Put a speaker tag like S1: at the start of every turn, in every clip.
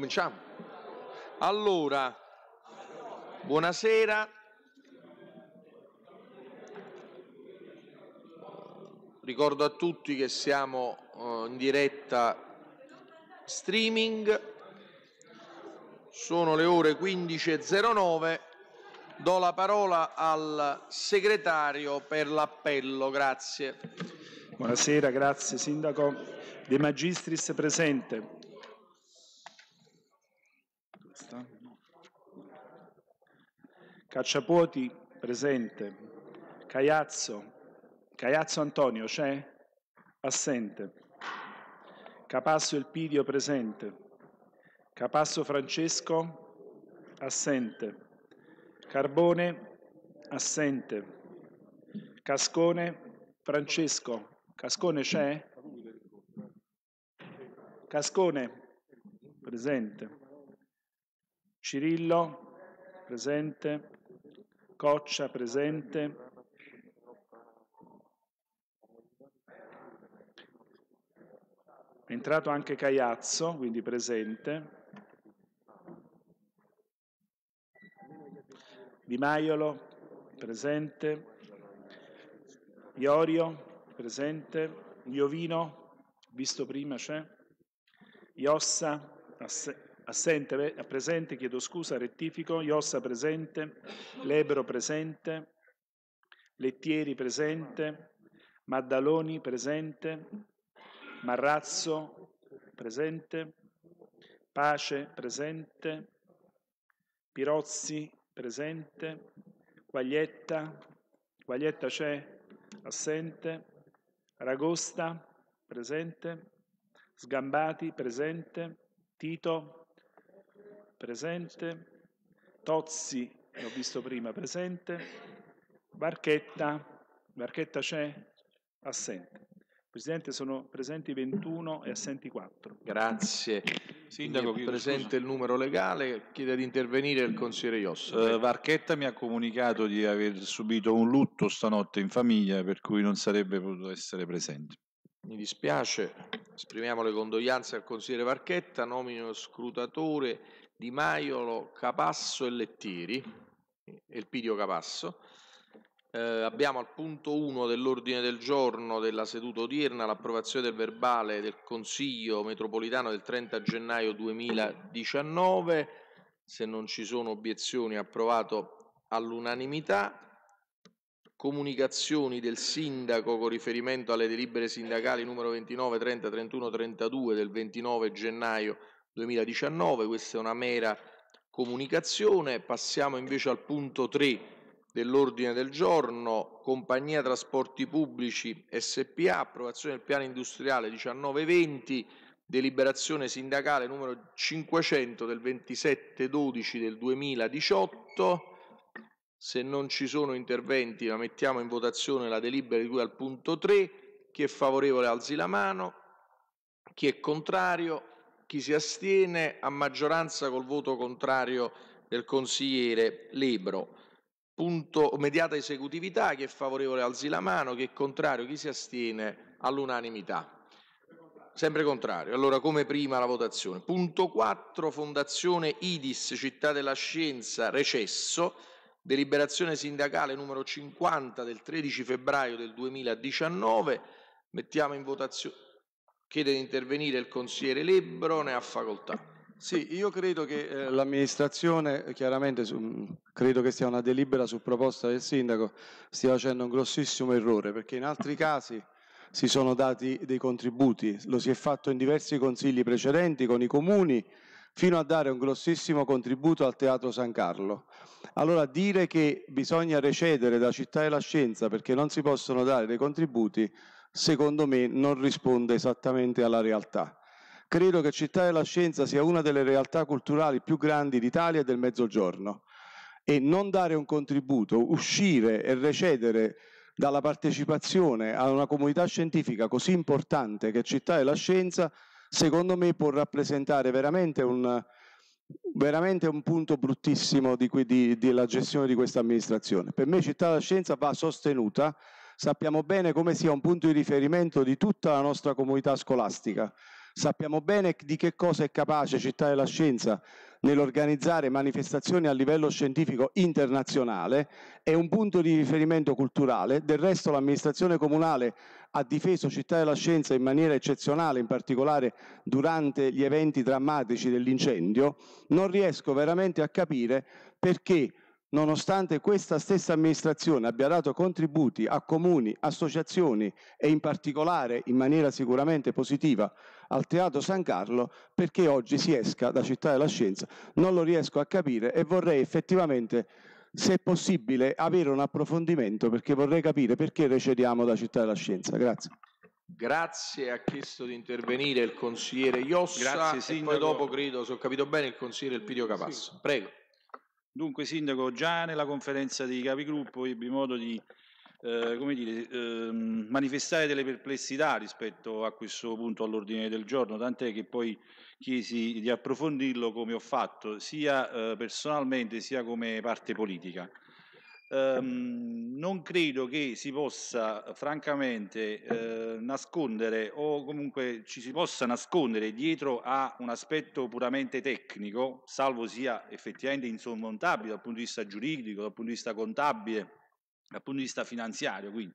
S1: Cominciamo. Allora, buonasera. Ricordo a tutti che siamo eh, in diretta streaming. Sono le ore 15.09. Do la parola al segretario per l'appello. Grazie.
S2: Buonasera, grazie Sindaco. De Magistris presente. Basta. Cacciapuoti presente. Caiazzo. Caiazzo Antonio c'è? Assente. Capasso Elpidio presente. Capasso Francesco assente. Carbone assente. Cascone Francesco. Cascone c'è? Cascone presente. Cirillo, presente. Coccia, presente. È entrato anche Caiazzo, quindi presente. Di Maiolo, presente. Iorio, presente. Iovino, visto prima c'è. Iossa, assente assente, presente, chiedo scusa, rettifico, Iossa presente, Lebro presente, Lettieri presente, Maddaloni presente, Marrazzo presente, Pace presente, Pirozzi presente, Quaglietta, Quaglietta c'è, assente, Ragosta presente, Sgambati presente, Tito presente, presente, Tozzi, l'ho visto prima, presente, Barchetta, Barchetta c'è, assente. Presidente, sono presenti 21 e assenti 4.
S1: Grazie. Sindaco, è presente il numero legale, chiede di intervenire il consigliere
S3: Iosso. Uh, eh, Varchetta mi ha comunicato di aver subito un lutto stanotte in famiglia, per cui non sarebbe potuto essere presente. Mi dispiace,
S1: esprimiamo le condoglianze al consigliere Varchetta, nomino scrutatore di Maiolo, Capasso e Lettieri, Elpidio Capasso. Eh, abbiamo al punto 1 dell'ordine del giorno della seduta odierna l'approvazione del verbale del Consiglio metropolitano del 30 gennaio 2019. Se non ci sono obiezioni, approvato all'unanimità comunicazioni del sindaco con riferimento alle delibere sindacali numero 29, 30, 31, 32 del 29 gennaio 2019. 2019, questa è una mera comunicazione. Passiamo invece al punto 3 dell'ordine del giorno, Compagnia Trasporti Pubblici SPA, approvazione del piano industriale 1920, deliberazione sindacale numero 500 del 27-12 del 2018. Se non ci sono interventi, la mettiamo in votazione la delibera di cui al punto 3. Chi è favorevole alzi la mano. Chi è contrario chi si astiene a maggioranza col voto contrario del consigliere Lebro. Punto mediata esecutività, chi è favorevole alzi la mano, chi è contrario, chi si astiene all'unanimità. Sempre contrario. Allora, come prima la votazione. Punto 4, Fondazione IDIS, Città della Scienza, recesso. Deliberazione sindacale numero 50 del 13 febbraio del 2019. Mettiamo in votazione. Chiede di intervenire il consigliere Lebro, ne ha facoltà. Sì, io credo che
S4: eh, l'amministrazione, chiaramente su, credo che sia una delibera su proposta del sindaco, stia facendo un grossissimo errore perché in altri casi si sono dati dei contributi, lo si è fatto in diversi consigli precedenti con i comuni fino a dare un grossissimo contributo al Teatro San Carlo. Allora dire che bisogna recedere da Città e la Scienza perché non si possono dare dei contributi secondo me non risponde esattamente alla realtà. Credo che Città della Scienza sia una delle realtà culturali più grandi d'Italia e del Mezzogiorno e non dare un contributo, uscire e recedere dalla partecipazione a una comunità scientifica così importante che Città della Scienza, secondo me può rappresentare veramente un, veramente un punto bruttissimo della gestione di questa amministrazione. Per me Città della Scienza va sostenuta sappiamo bene come sia un punto di riferimento di tutta la nostra comunità scolastica. Sappiamo bene di che cosa è capace Città della Scienza nell'organizzare manifestazioni a livello scientifico internazionale, è un punto di riferimento culturale, del resto l'amministrazione comunale ha difeso Città della Scienza in maniera eccezionale, in particolare durante gli eventi drammatici dell'incendio, non riesco veramente a capire perché nonostante questa stessa amministrazione abbia dato contributi a comuni, associazioni e in particolare in maniera sicuramente positiva al Teatro San Carlo, perché oggi si esca da Città della Scienza? Non lo riesco a capire e vorrei effettivamente, se possibile, avere un approfondimento perché vorrei capire perché recediamo da Città della Scienza. Grazie.
S1: Grazie, ha chiesto di intervenire il consigliere Iossa Grazie, e poi dopo credo, se ho capito bene, il consigliere Elpidio Capasso. Sì. Prego.
S3: Dunque, Sindaco, già nella conferenza dei capigruppo ebbi modo di eh, dire, ehm, manifestare delle perplessità rispetto a questo punto all'ordine del giorno, tant'è che poi chiesi di approfondirlo come ho fatto, sia eh, personalmente sia come parte politica ehm, non credo che si possa francamente eh, nascondere o comunque ci si possa nascondere dietro a un aspetto puramente tecnico, salvo sia effettivamente insormontabile dal punto di vista giuridico, dal punto di vista contabile, dal punto di vista finanziario, quindi.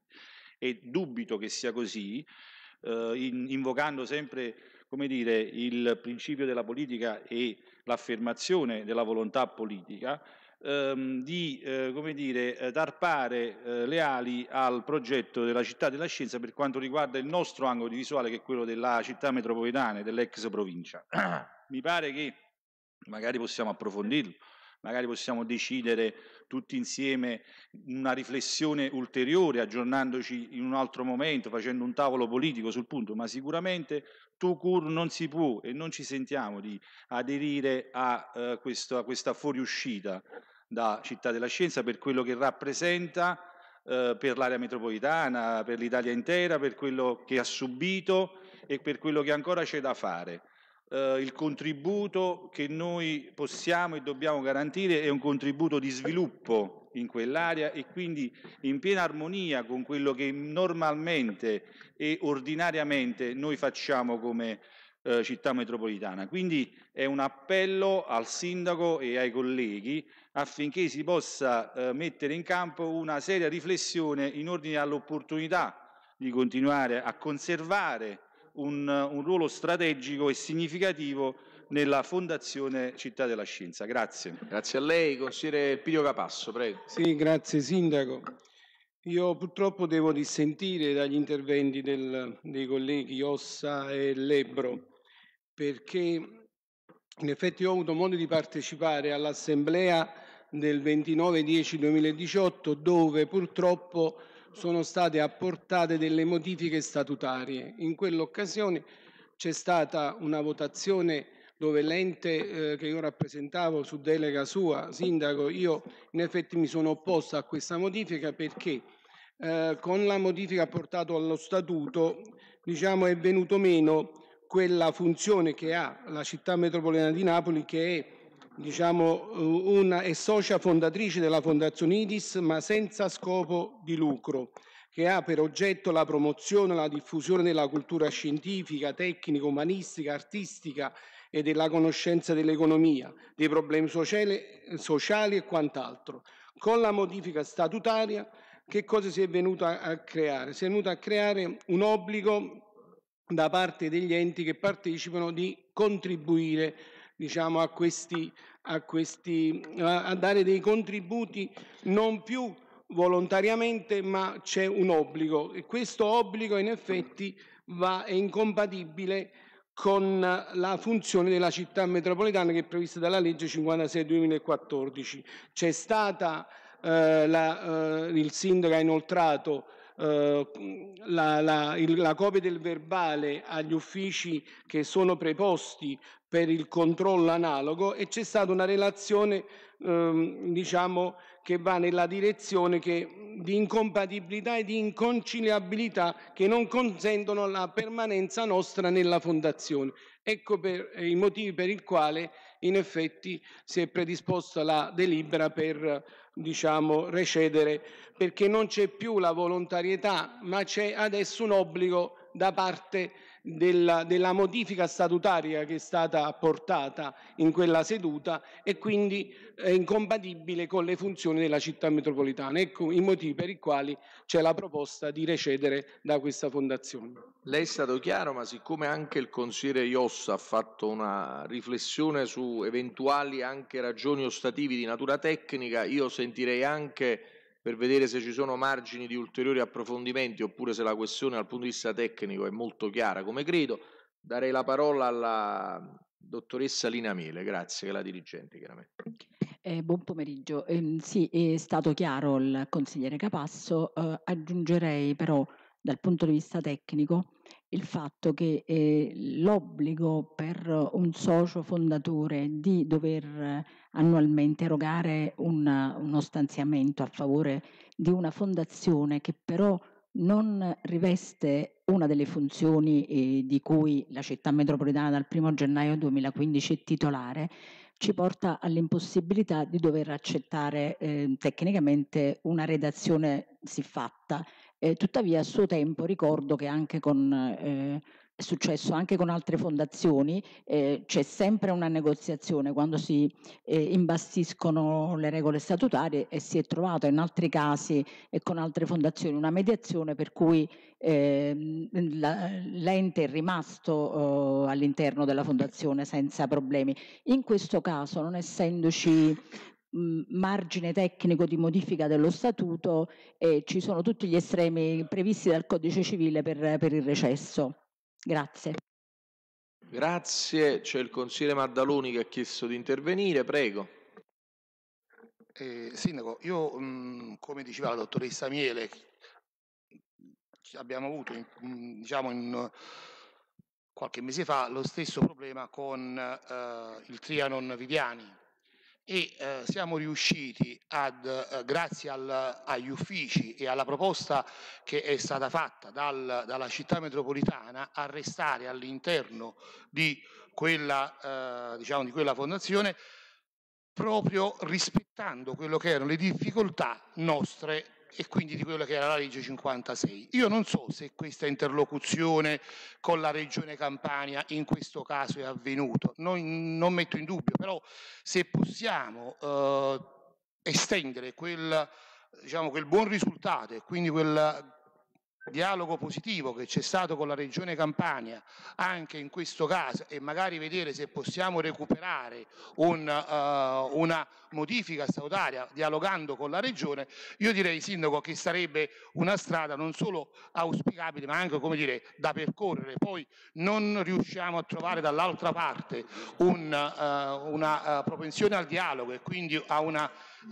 S3: e dubito che sia così, eh, in, invocando sempre come dire, il principio della politica e l'affermazione della volontà politica, ehm, di eh, dire, tarpare eh, eh, le ali al progetto della città della scienza per quanto riguarda il nostro angolo di visuale che è quello della città metropolitana e dell'ex provincia. Mi pare che magari possiamo approfondirlo magari possiamo decidere tutti insieme una riflessione ulteriore, aggiornandoci in un altro momento, facendo un tavolo politico sul punto, ma sicuramente tu cur non si può e non ci sentiamo di aderire a, eh, questo, a questa fuoriuscita da Città della Scienza per quello che rappresenta eh, per l'area metropolitana, per l'Italia intera, per quello che ha subito e per quello che ancora c'è da fare eh, il contributo che noi possiamo e dobbiamo garantire è un contributo di sviluppo in quell'area e quindi in piena armonia con quello che normalmente e ordinariamente noi facciamo come eh, città metropolitana. Quindi è un appello al sindaco e ai colleghi affinché si possa eh, mettere in campo una seria riflessione in ordine all'opportunità di continuare a conservare un, un ruolo strategico e significativo nella Fondazione Città della Scienza. Grazie. Grazie a lei, consigliere
S5: Pidio Capasso, prego. Sì, grazie Sindaco. Io purtroppo devo dissentire dagli interventi del, dei colleghi Ossa e Lebro perché in effetti ho avuto modo di partecipare all'assemblea del 29-10-2018 dove purtroppo sono state apportate delle modifiche statutarie. In quell'occasione c'è stata una votazione dove l'ente eh, che io rappresentavo su delega sua, sindaco, io in effetti mi sono opposto a questa modifica perché eh, con la modifica apportata allo statuto diciamo, è venuto meno quella funzione che ha la città metropolitana di Napoli che è diciamo, eh, una, e socia fondatrice della Fondazione IDIS, ma senza scopo di lucro, che ha per oggetto la promozione e la diffusione della cultura scientifica, tecnica, umanistica, artistica e della conoscenza dell'economia, dei problemi sociali, sociali e quant'altro. Con la modifica statutaria che cosa si è venuta a creare? Si è venuta a creare un obbligo da parte degli enti che partecipano di contribuire diciamo, a, questi, a, questi, a dare dei contributi non più volontariamente, ma c'è un obbligo e questo obbligo in effetti va, è incompatibile con la funzione della città metropolitana che è prevista dalla legge 56-2014. C'è stata eh, la, eh, il sindaco ha inoltrato eh, la, la, il, la, copia del verbale agli uffici che sono preposti per il controllo analogo e c'è stata una relazione eh, diciamo, che va nella direzione che, di incompatibilità e di inconciliabilità che non consentono la permanenza nostra nella fondazione. Ecco per, eh, i motivi per il quale in effetti si è predisposta la delibera per diciamo, recedere perché non c'è più la volontarietà ma c'è adesso un obbligo da parte della, della modifica statutaria che è stata apportata in quella seduta e quindi è incompatibile con le funzioni della città metropolitana. Ecco i motivi per i quali c'è la proposta di recedere da questa fondazione. Lei è stato chiaro, ma siccome
S1: anche il consigliere Iossa ha fatto una riflessione su eventuali anche ragioni ostative di natura tecnica, io sentirei anche per vedere se ci sono margini di ulteriori approfondimenti oppure se la questione dal punto di vista tecnico è molto chiara, come credo. Darei la parola alla dottoressa Lina Miele, grazie, che è la dirigente chiaramente.
S6: Eh, buon pomeriggio. Eh, sì, è stato chiaro il consigliere Capasso. Eh, aggiungerei però dal punto di vista tecnico il fatto che eh, l'obbligo per un socio fondatore di dover annualmente erogare una, uno stanziamento a favore di una fondazione che però non riveste una delle funzioni eh, di cui la città metropolitana dal 1 gennaio 2015 è titolare, ci porta all'impossibilità di dover accettare eh, tecnicamente una redazione siffatta eh, tuttavia a suo tempo ricordo che anche con, eh, è successo anche con altre fondazioni, eh, c'è sempre una negoziazione quando si eh, imbastiscono le regole statutarie e si è trovata in altri casi e con altre fondazioni una mediazione per cui ehm, la, l'ente è rimasto oh, all'interno della fondazione senza problemi. In questo caso non essendoci margine tecnico di modifica dello statuto e ci sono tutti gli estremi previsti dal codice civile per, per il recesso. Grazie.
S1: Grazie, c'è il consigliere Maddaloni che ha chiesto di intervenire, prego.
S7: Eh, Sindaco, io mh, mm, come diceva la dottoressa Miele, abbiamo avuto in, mm, diciamo in, qualche mese fa lo stesso problema con eh, il Trianon Viviani, e eh, siamo riusciti ad, eh, grazie al, agli uffici e alla proposta che è stata fatta dal, dalla città metropolitana, a restare all'interno di, eh, diciamo, di quella fondazione proprio rispettando quello che erano le difficoltà nostre e quindi di quella che era la legge 56. Io non so se questa interlocuzione con la regione Campania in questo caso è avvenuta, non, non, metto in dubbio, però se possiamo eh, estendere quel, diciamo, quel buon risultato e quindi quel dialogo positivo che c'è stato con la Regione Campania anche in questo caso e magari vedere se possiamo recuperare un, uh, una modifica statutaria dialogando con la Regione, io direi Sindaco che sarebbe una strada non solo auspicabile ma anche come dire, da percorrere. Poi non riusciamo a trovare dall'altra parte un, uh, una uh, propensione al dialogo e quindi a una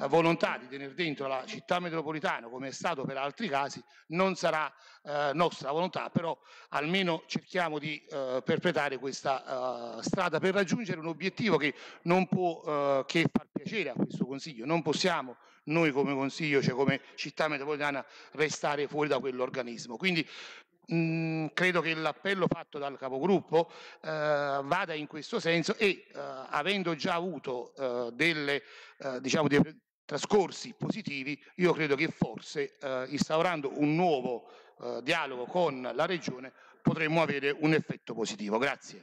S7: volontà di tenere dentro la città metropolitana, come è stato per altri casi, non sarà eh, nostra volontà, però almeno cerchiamo di eh, perpetrare questa eh, strada per raggiungere un obiettivo che non può eh, che far piacere a questo Consiglio. Non possiamo noi come Consiglio, cioè come città metropolitana, restare fuori da quell'organismo. Quindi Mh, mm, credo che l'appello fatto dal capogruppo eh, vada in questo senso e eh, avendo già avuto eh, delle, eh, diciamo, dei trascorsi positivi, io credo che forse eh, instaurando un nuovo eh, dialogo con la Regione potremmo avere un effetto positivo. Grazie.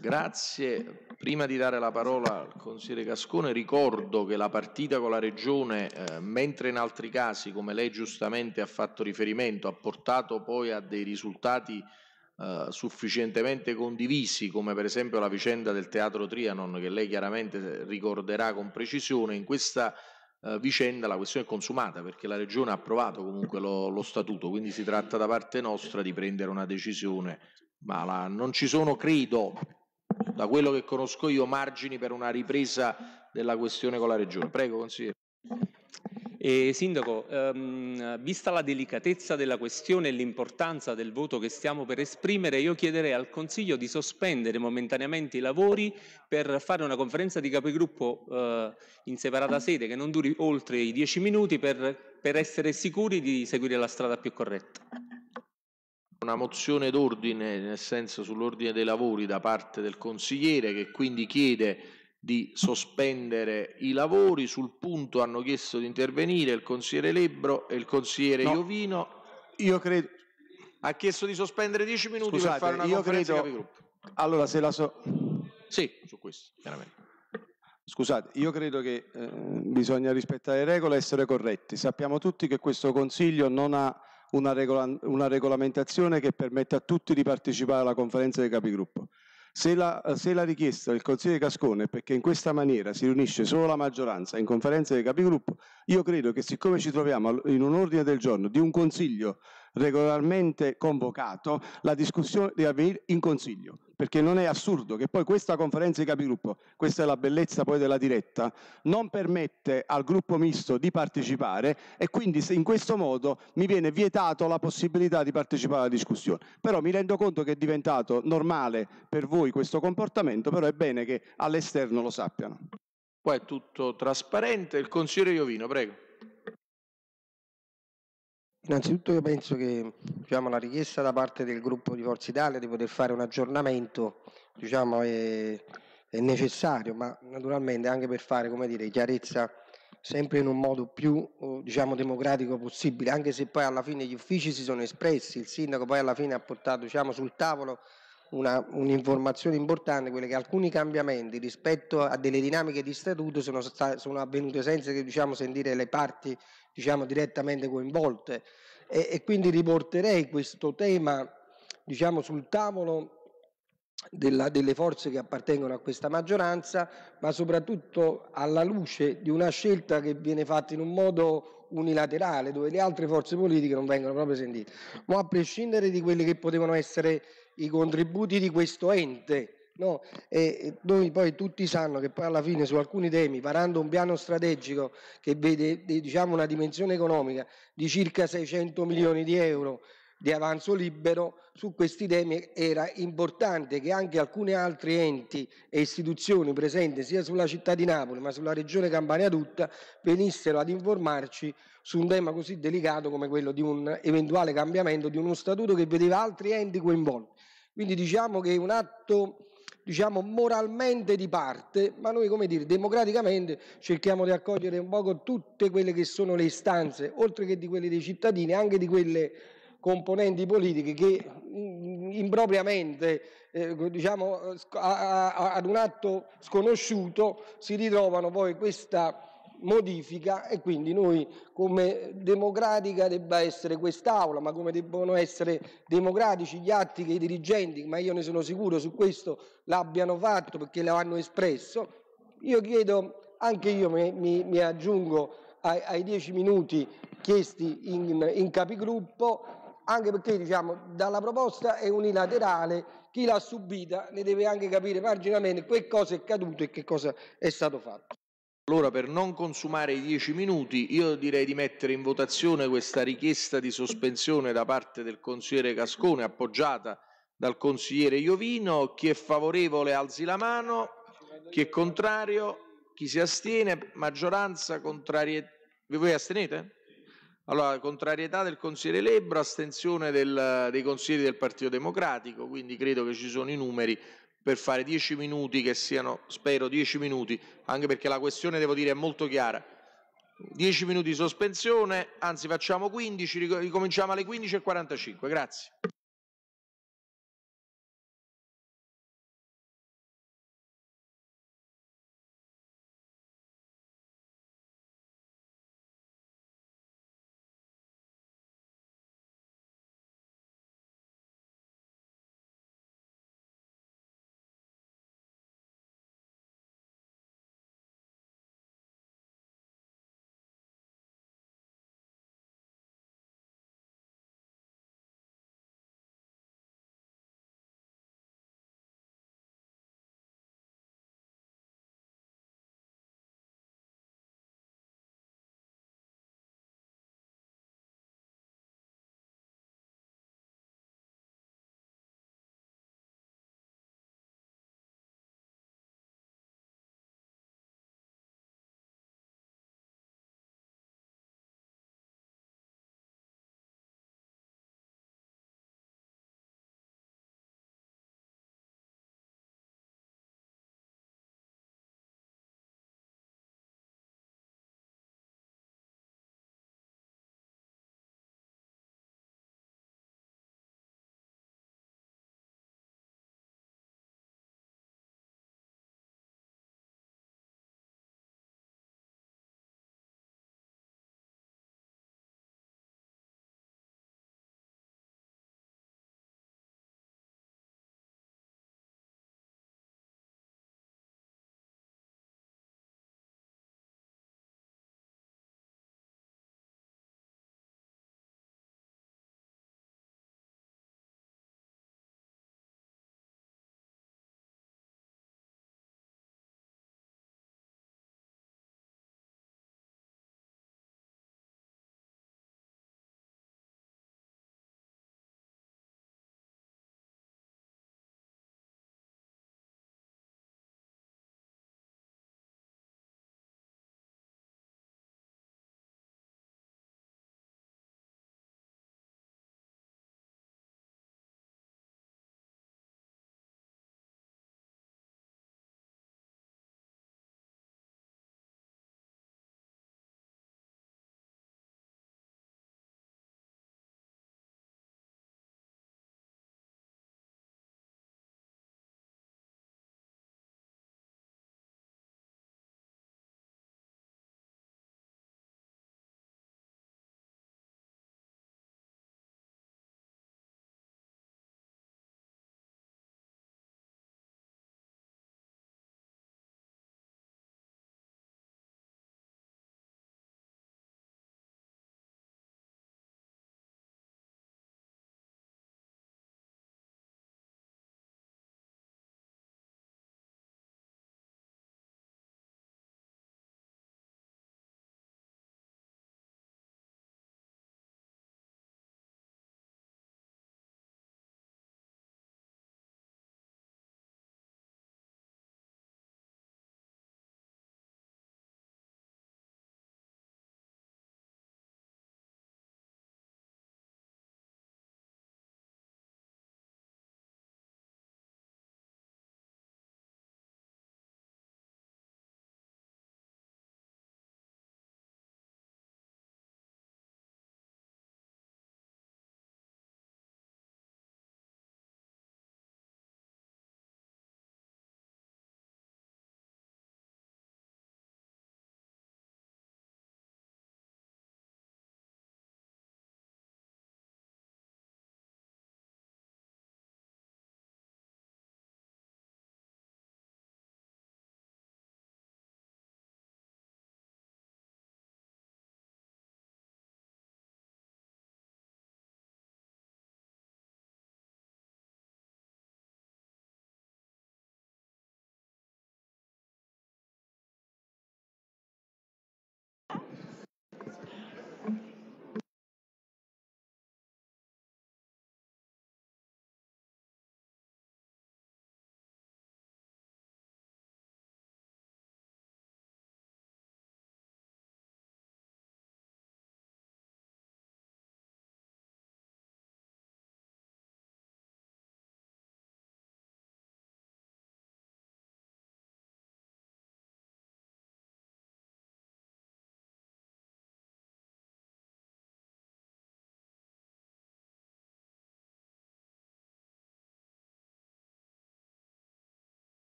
S1: Grazie. Prima di dare la parola al consigliere Cascone ricordo che la partita con la Regione, eh, mentre in altri casi, come lei giustamente ha fatto riferimento, ha portato poi a dei risultati eh, sufficientemente condivisi, come per esempio la vicenda del Teatro Trianon, che lei chiaramente ricorderà con precisione, in questa eh, vicenda la questione è consumata perché la Regione ha approvato comunque lo, lo statuto, quindi si tratta da parte nostra di prendere una decisione, ma la, non ci sono, credo, da quello che conosco io, margini per una ripresa della questione con la Regione. Prego, consigliere.
S8: E, Sindaco, ehm, vista la delicatezza della questione e l'importanza del voto che stiamo per esprimere, io chiederei al Consiglio di sospendere momentaneamente i lavori per fare una conferenza di capigruppo eh, in separata sede che non duri oltre i dieci minuti per, per essere sicuri di seguire la strada più corretta.
S1: Una mozione d'ordine, nel senso sull'ordine dei lavori da parte del consigliere che quindi chiede di sospendere i lavori, sul punto hanno chiesto di intervenire il consigliere Lebro e il consigliere no, Iovino. Io credo... Ha chiesto di sospendere 10 minuti Scusate, per fare una io conferenza credo... Allora, se la so... Sì, su questo, chiaramente. Scusate, io credo che
S4: eh, bisogna rispettare le regole e essere corretti. Sappiamo tutti che questo Consiglio non ha una, regola, una, regolamentazione che permette a tutti di partecipare alla conferenza dei capigruppo. Se la, se la richiesta del Consiglio di Cascone è perché in questa maniera si riunisce solo la maggioranza in conferenza dei capigruppo, io credo che siccome ci troviamo in un ordine del giorno di un Consiglio regolarmente convocato, la discussione deve avvenire in Consiglio, perché non è assurdo che poi questa conferenza di capigruppo, questa è la bellezza poi della diretta, non permette al gruppo misto di partecipare e quindi in questo modo mi viene vietato la possibilità di partecipare alla discussione. Però mi rendo conto che è diventato normale per voi questo comportamento, però è bene che all'esterno lo sappiano.
S1: Qua è tutto trasparente. Il consigliere Iovino, prego.
S9: Innanzitutto io penso che diciamo, la richiesta da parte del gruppo di Forza Italia di poter fare un aggiornamento diciamo, è, è, necessario, ma naturalmente anche per fare dire, chiarezza sempre in un modo più oh, diciamo, democratico possibile, anche se poi alla fine gli uffici si sono espressi, il sindaco poi alla fine ha portato diciamo, sul tavolo un'informazione importante, quella che alcuni cambiamenti rispetto a delle dinamiche di statuto sono, sono avvenute senza diciamo, sentire le parti diciamo, direttamente coinvolte e, e, quindi riporterei questo tema diciamo, sul tavolo della, delle forze che appartengono a questa maggioranza, ma soprattutto alla luce di una scelta che viene fatta in un modo unilaterale, dove le altre forze politiche non vengono proprio sentite. Ma a prescindere di quelli che potevano essere i contributi di questo ente, No, e noi poi tutti sanno che poi alla fine su alcuni temi, varando un piano strategico che vede diciamo, una dimensione economica di circa 600 milioni di euro di avanzo libero, su questi temi era importante che anche alcuni altri enti e istituzioni presenti sia sulla città di Napoli ma sulla regione Campania tutta venissero ad informarci su un tema così delicato come quello di un eventuale cambiamento di uno statuto che vedeva altri enti coinvolti. Quindi diciamo che è un atto diciamo, moralmente di parte, ma noi, come dire, democraticamente cerchiamo di accogliere un poco tutte quelle che sono le istanze, oltre che di quelle dei cittadini, anche di quelle componenti politiche che mm, impropriamente, eh, diciamo, a, a, ad un atto sconosciuto si ritrovano poi questa modifica e quindi noi come democratica debba essere quest'Aula, ma come debbono essere democratici gli atti che i dirigenti, ma io ne sono sicuro su questo, l'abbiano fatto perché l'hanno espresso. Io chiedo, anche io mi, mi, mi aggiungo ai, ai, dieci minuti chiesti in, in capigruppo, anche perché diciamo, dalla proposta è unilaterale, chi l'ha subita ne deve anche capire marginalmente che cosa è accaduto e che cosa è stato fatto.
S1: Allora, per non consumare i dieci minuti, io direi di mettere in votazione questa richiesta di sospensione da parte del consigliere Cascone, appoggiata dal consigliere Iovino. Chi è favorevole alzi la mano, chi è contrario, chi si astiene, maggioranza, contrarietà. Voi astenete? Allora, contrarietà del consigliere Lebro, astensione del, dei consiglieri del Partito Democratico, quindi credo che ci sono i numeri per fare dieci minuti che siano, spero, dieci minuti, anche perché la questione, devo dire, è molto chiara. Dieci minuti di sospensione, anzi facciamo quindici, ricominciamo alle 15.45. Grazie.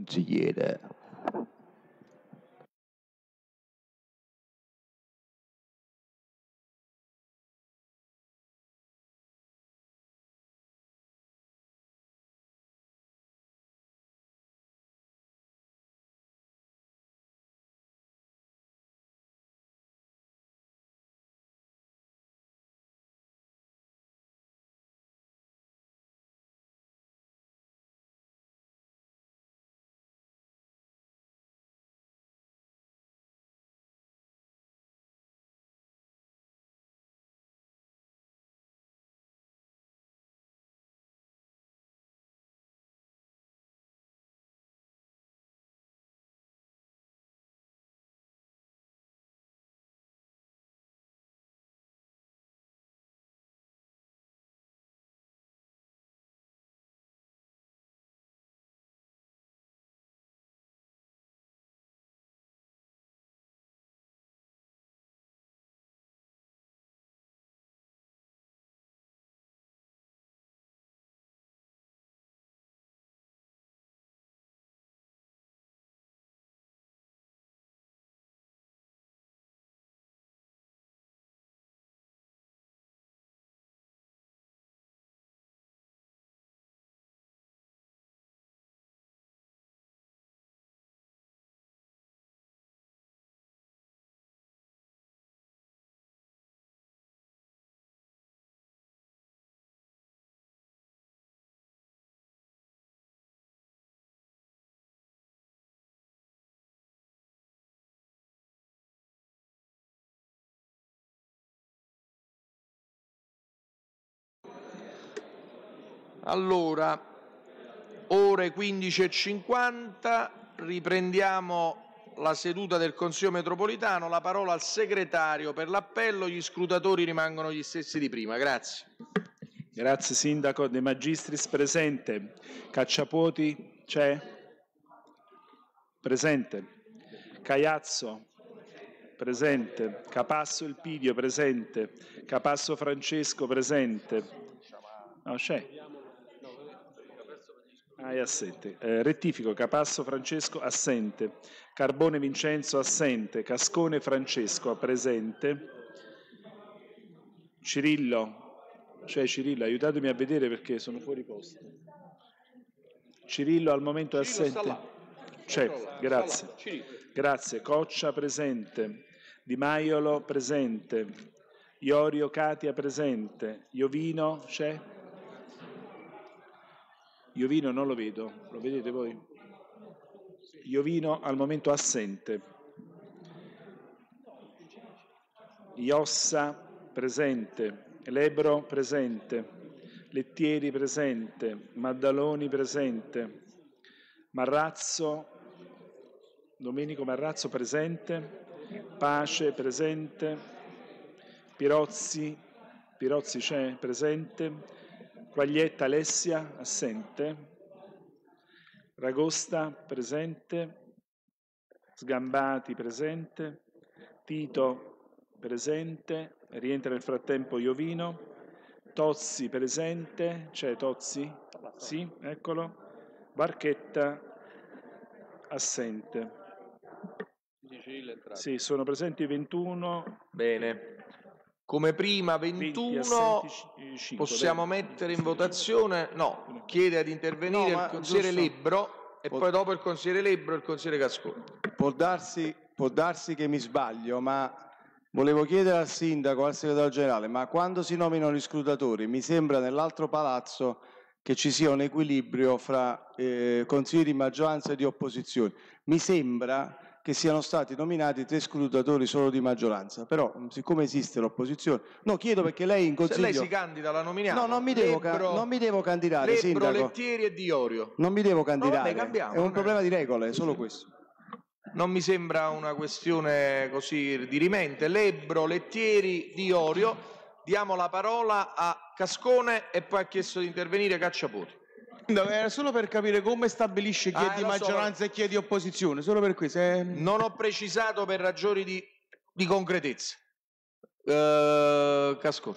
S4: cordilheira
S1: Allora, ore 15.50, riprendiamo la seduta del Consiglio metropolitano, la parola al segretario per l'appello, gli scrutatori rimangono gli stessi di prima. Grazie.
S2: Grazie Sindaco, De Magistris presente, Cacciapuoti c'è? Presente, Caiazzo presente, Capasso Elpidio presente, Capasso Francesco presente, no c'è, ai assente. Eh, rettifico, Capasso Francesco assente, Carbone Vincenzo assente, Cascone Francesco presente, Cirillo, cioè Cirillo, aiutatemi a vedere perché sono fuori posto. Cirillo al momento è assente.
S10: C'è, cioè, ecco grazie.
S2: Grazie, Coccia presente, Di Maiolo presente, Iorio Catia presente, Iovino c'è? Iovino non lo vedo, lo vedete voi? Iovino al momento assente. Iossa presente, Lebro presente, Lettieri presente, Maddaloni presente, Marrazzo, Domenico Marrazzo presente, Pace presente, Pirozzi, Pirozzi c'è presente, Quaglietta Alessia, assente. Ragosta, presente. Sgambati, presente. Tito, presente. Rientra nel frattempo Iovino. Tozzi, presente. C'è Tozzi? Sì, eccolo. Barchetta, assente. Sì, sono presenti 21.
S1: Bene.
S2: Come prima 21
S1: assenti, possiamo 20, mettere in 20, votazione, no, chiede ad intervenire no, il consigliere giusto. Lebro e può, poi dopo il consigliere Lebro e il consigliere Cascone.
S4: Può darsi, può darsi che mi sbaglio, ma volevo chiedere al sindaco, al segretario generale, ma quando si nominano gli scrutatori, mi sembra nell'altro palazzo che ci sia un equilibrio fra eh, consigli di maggioranza e di opposizione. Mi sembra che siano stati nominati tre scrutatori solo di maggioranza, però siccome esiste l'opposizione, no chiedo perché lei in consiglio... Se lei si
S1: candida la nominiamo. No, non mi devo, Lebro, non
S4: mi devo candidare, Lebro, sindaco.
S1: Lettieri e Diorio.
S4: Non mi devo candidare, no, cambiamo, è un problema di regole, è solo questo.
S1: Non mi sembra una questione così dirimente. Lebro, Lettieri, Diorio, diamo la parola a Cascone e poi ha chiesto di intervenire Cacciapoti. No, era solo per capire come stabilisce
S8: chi ah, è di maggioranza
S1: so. e chi è di opposizione, solo per questo. È... Eh. Non ho precisato per ragioni di, di concretezza.
S8: Uh, Casco.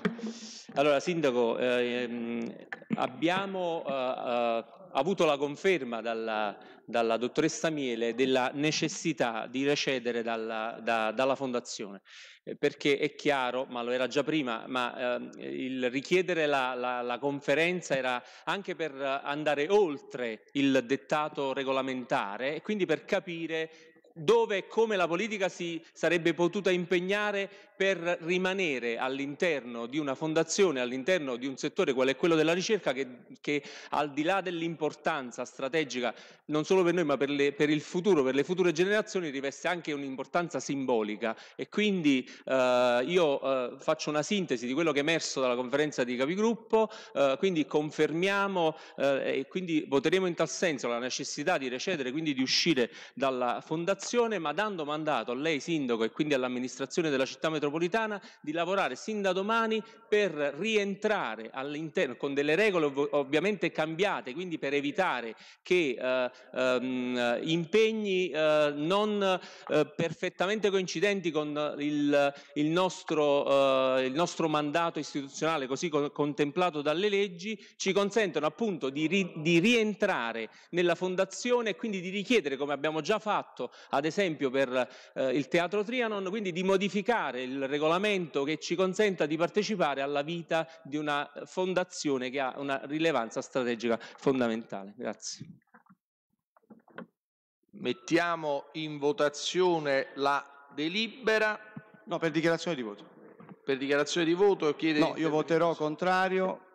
S8: Allora, Sindaco, eh, ehm, abbiamo eh, eh, avuto la conferma dalla, dalla, dottoressa Miele della necessità di recedere dalla, da, dalla Fondazione, eh, perché è chiaro, ma lo era già prima, ma ehm, il richiedere la, la, la conferenza era anche per andare oltre il dettato regolamentare e quindi per capire dove e come la politica si sarebbe potuta impegnare per rimanere all'interno di una fondazione, all'interno di un settore qual è quello della ricerca che, che al di là dell'importanza strategica non solo per noi ma per, le, per, il futuro, per le future generazioni riveste anche un'importanza simbolica e quindi eh, io eh, faccio una sintesi di quello che è emerso dalla conferenza di capigruppo, eh, quindi confermiamo eh, e quindi voteremo in tal senso la necessità di recedere, quindi di uscire dalla fondazione Cassazione, ma dando mandato a lei sindaco e quindi all'amministrazione della città metropolitana di lavorare sin da domani per rientrare all'interno con delle regole ov ovviamente cambiate, quindi per evitare che eh, ehm, impegni eh, non eh, perfettamente coincidenti con il, il, nostro, eh, il nostro mandato istituzionale così co contemplato dalle leggi ci consentono appunto di, ri di rientrare nella fondazione e quindi di richiedere, come abbiamo già fatto ad esempio per eh, il Teatro Trianon, quindi di modificare il regolamento che ci consenta di partecipare alla vita di una fondazione che ha una rilevanza strategica fondamentale. Grazie. Mettiamo in votazione la delibera.
S1: No, per dichiarazione di voto. Per dichiarazione di voto chiede... No,
S4: io voterò contrario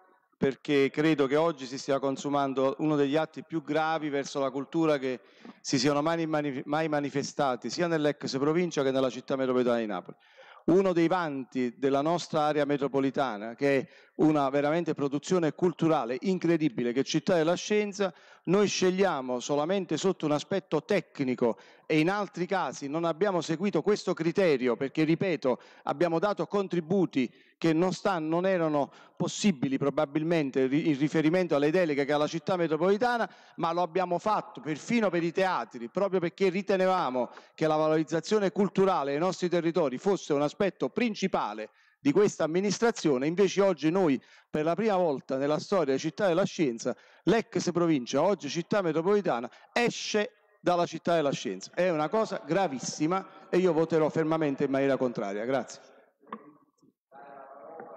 S4: perché credo che oggi si stia consumando uno degli atti più gravi verso la cultura che si siano mai, mai manifestati sia nell'ex provincia che nella città metropolitana di Napoli. Uno dei vanti della nostra area metropolitana, che è una veramente produzione culturale incredibile, che è città della scienza, noi scegliamo solamente sotto un aspetto tecnico e in altri casi non abbiamo seguito questo criterio perché, ripeto, abbiamo dato contributi che non, sta, non erano possibili probabilmente in riferimento alle deleghe che ha la città metropolitana, ma lo abbiamo fatto perfino per i teatri, proprio perché ritenevamo che la valorizzazione culturale dei nostri territori fosse un aspetto principale di questa amministrazione, invece oggi noi per la prima volta nella storia della città della scienza, l'ex provincia, oggi città metropolitana, esce dalla città della scienza. È una cosa gravissima e io voterò fermamente in maniera contraria. Grazie.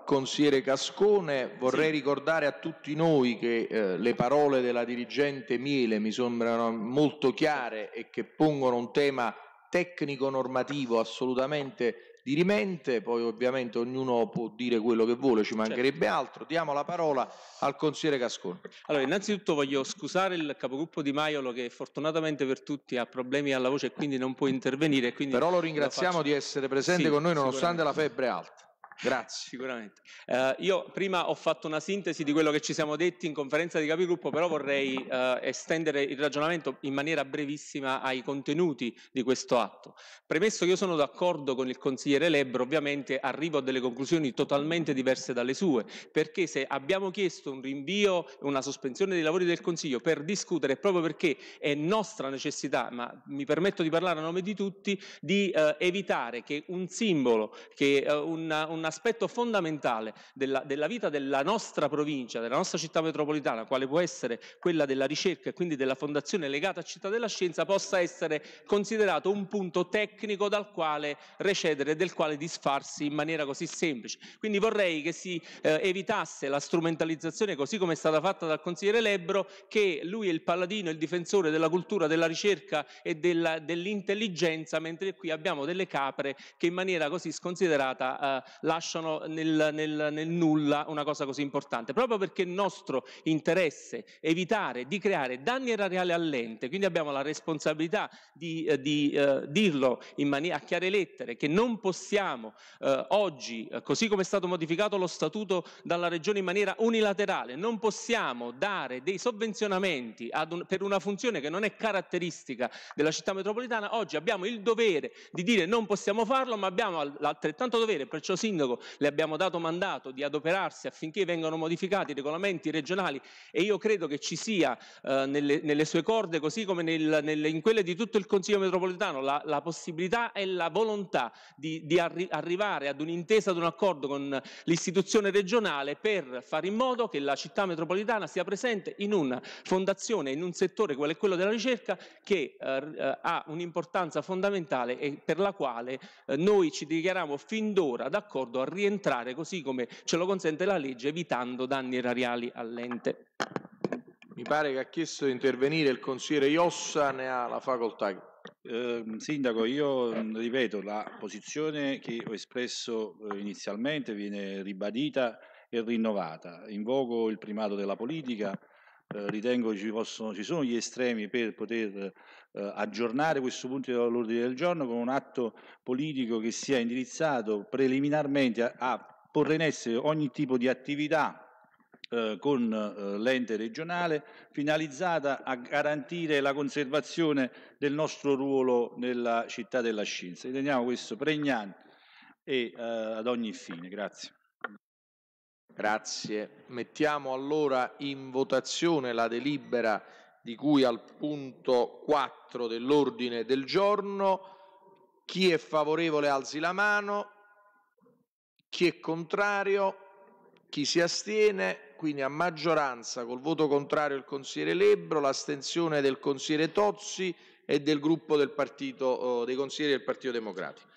S1: Consigliere Cascone, vorrei sì. ricordare a tutti noi che eh, le parole della dirigente Miele mi sembrano molto chiare e che pongono un tema tecnico-normativo assolutamente dirimente, poi ovviamente ognuno può dire quello che vuole, ci certo. mancherebbe certo. altro. Diamo la parola al consigliere Cascone.
S8: Allora, innanzitutto voglio scusare il capogruppo Di Maiolo che fortunatamente per tutti ha problemi alla voce e quindi non può intervenire. Quindi Però lo ringraziamo lo di essere presente sì, con noi nonostante la febbre alta. Grazie, sicuramente. Eh, io prima ho fatto una sintesi di quello che ci siamo detti in conferenza di capigruppo, però vorrei eh, estendere il ragionamento in maniera brevissima ai contenuti di questo atto. Premesso che io sono d'accordo con il consigliere Lebro, ovviamente arrivo a delle conclusioni totalmente diverse dalle sue, perché se abbiamo chiesto un rinvio, una sospensione dei lavori del Consiglio per discutere, proprio perché è nostra necessità, ma mi permetto di parlare a nome di tutti, di eh, evitare che un simbolo, che eh, una, una aspetto fondamentale della, della vita della nostra provincia, della nostra città metropolitana, quale può essere quella della ricerca e quindi della fondazione legata a Città della Scienza, possa essere considerato un punto tecnico dal quale recedere e del quale disfarsi in maniera così semplice. Quindi vorrei che si eh, evitasse la strumentalizzazione così come è stata fatta dal consigliere Lebro, che lui è il paladino, il difensore della cultura, della ricerca e della, dell'intelligenza, mentre qui abbiamo delle capre che in maniera così sconsiderata eh, la lasciano nel, nel, nel nulla una cosa così importante, proprio perché è nostro interesse evitare di creare danni erariali all'ente, quindi abbiamo la responsabilità di, eh, di eh, dirlo mani- a chiare lettere, che non possiamo eh, oggi, eh, così come è stato modificato lo statuto dalla Regione in maniera unilaterale, non possiamo dare dei sovvenzionamenti un, per una funzione che non è caratteristica della città metropolitana, oggi abbiamo il dovere di dire non possiamo farlo, ma abbiamo altrettanto dovere, perciò sindaco, sindaco, le abbiamo dato mandato di adoperarsi affinché vengano modificati i regolamenti regionali e io credo che ci sia eh, nelle, nelle, sue corde, così come nel, nelle, in quelle di tutto il Consiglio metropolitano, la, la possibilità e la volontà di, di arri arrivare ad un'intesa, ad un accordo con l'istituzione regionale per fare in modo che la città metropolitana sia presente in una fondazione, in un settore quale è quello della ricerca, che eh, eh ha un'importanza fondamentale e per la quale eh, noi ci dichiariamo fin d'ora d'accordo accordo a rientrare così come ce lo consente la legge, evitando danni erariali all'ente. Mi pare che ha chiesto di intervenire il consigliere
S3: Iossa, ne ha la facoltà. Eh, sindaco, io ripeto, la posizione che ho espresso eh, inizialmente viene ribadita e rinnovata. Invoco il primato della politica eh, ritengo ci, possono, ci, sono gli estremi per poter eh, aggiornare questo punto dell'ordine del giorno con un atto politico che sia indirizzato preliminarmente a, a porre in essere ogni tipo di attività eh, con eh, l'ente regionale finalizzata a garantire la conservazione del nostro ruolo nella città della scienza. Riteniamo questo pregnante e ad ogni fine. Grazie. Grazie.
S1: Mettiamo allora in votazione la delibera di cui al punto 4 dell'ordine del giorno. Chi è favorevole alzi la mano, chi è contrario, chi si astiene, quindi a maggioranza col voto contrario il consigliere Lebro, l'astensione del consigliere Tozzi e del gruppo del partito, oh, dei consiglieri del Partito Democratico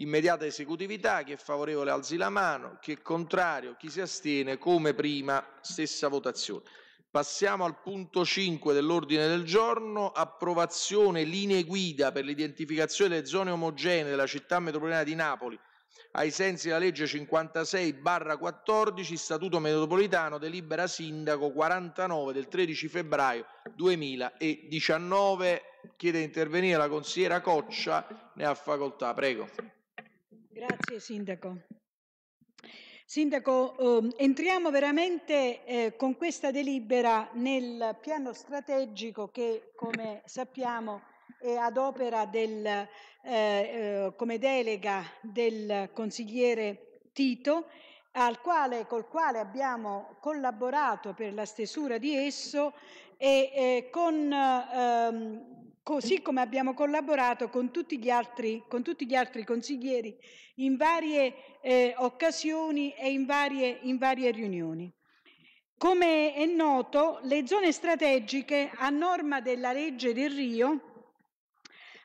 S1: immediata esecutività, chi è favorevole alzi la mano, chi è contrario, chi si astiene, come prima, stessa votazione. Passiamo al punto 5 dell'ordine del giorno, approvazione linee guida per l'identificazione delle zone omogenee della città metropolitana di Napoli, ai sensi della legge 56-14, Statuto metropolitano, delibera sindaco 49 del 13 febbraio 2019. Chiede di intervenire la consigliera Coccia, ne ha facoltà, prego.
S10: Grazie Sindaco. Sindaco, eh, entriamo veramente eh, con questa delibera nel piano strategico che, come sappiamo, è ad opera del, eh, eh, come delega del consigliere Tito, al quale, col quale abbiamo collaborato per la stesura di esso e eh, con ehm, così come abbiamo collaborato con tutti gli altri, tutti gli altri consiglieri in varie eh, occasioni e in varie, in varie riunioni. Come è noto, le zone strategiche, a norma della legge del Rio,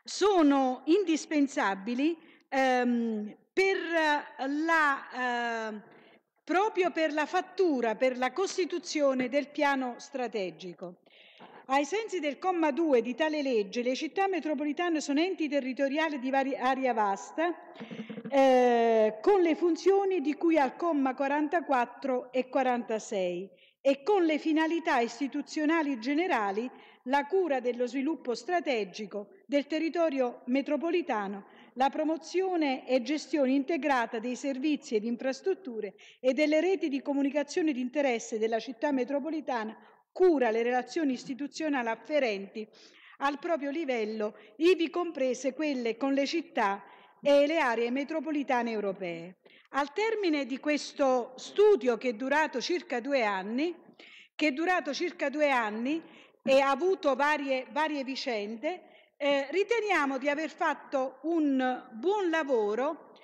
S10: sono indispensabili ehm, per la, eh, proprio per la fattura, per la costituzione del piano strategico. Ai sensi del comma 2 di tale legge, le città metropolitane sono enti territoriali di varia area vasta eh, con le funzioni di cui al comma 44 e 46 e con le finalità istituzionali generali la cura dello sviluppo strategico del territorio metropolitano, la promozione e gestione integrata dei servizi ed infrastrutture e delle reti di comunicazione di interesse della città metropolitana cura le relazioni istituzionali afferenti al proprio livello, ivi comprese quelle con le città e le aree metropolitane europee. Al termine di questo studio che è durato circa due anni, che è durato circa due anni e ha avuto varie, varie vicende, eh, riteniamo di aver fatto un buon lavoro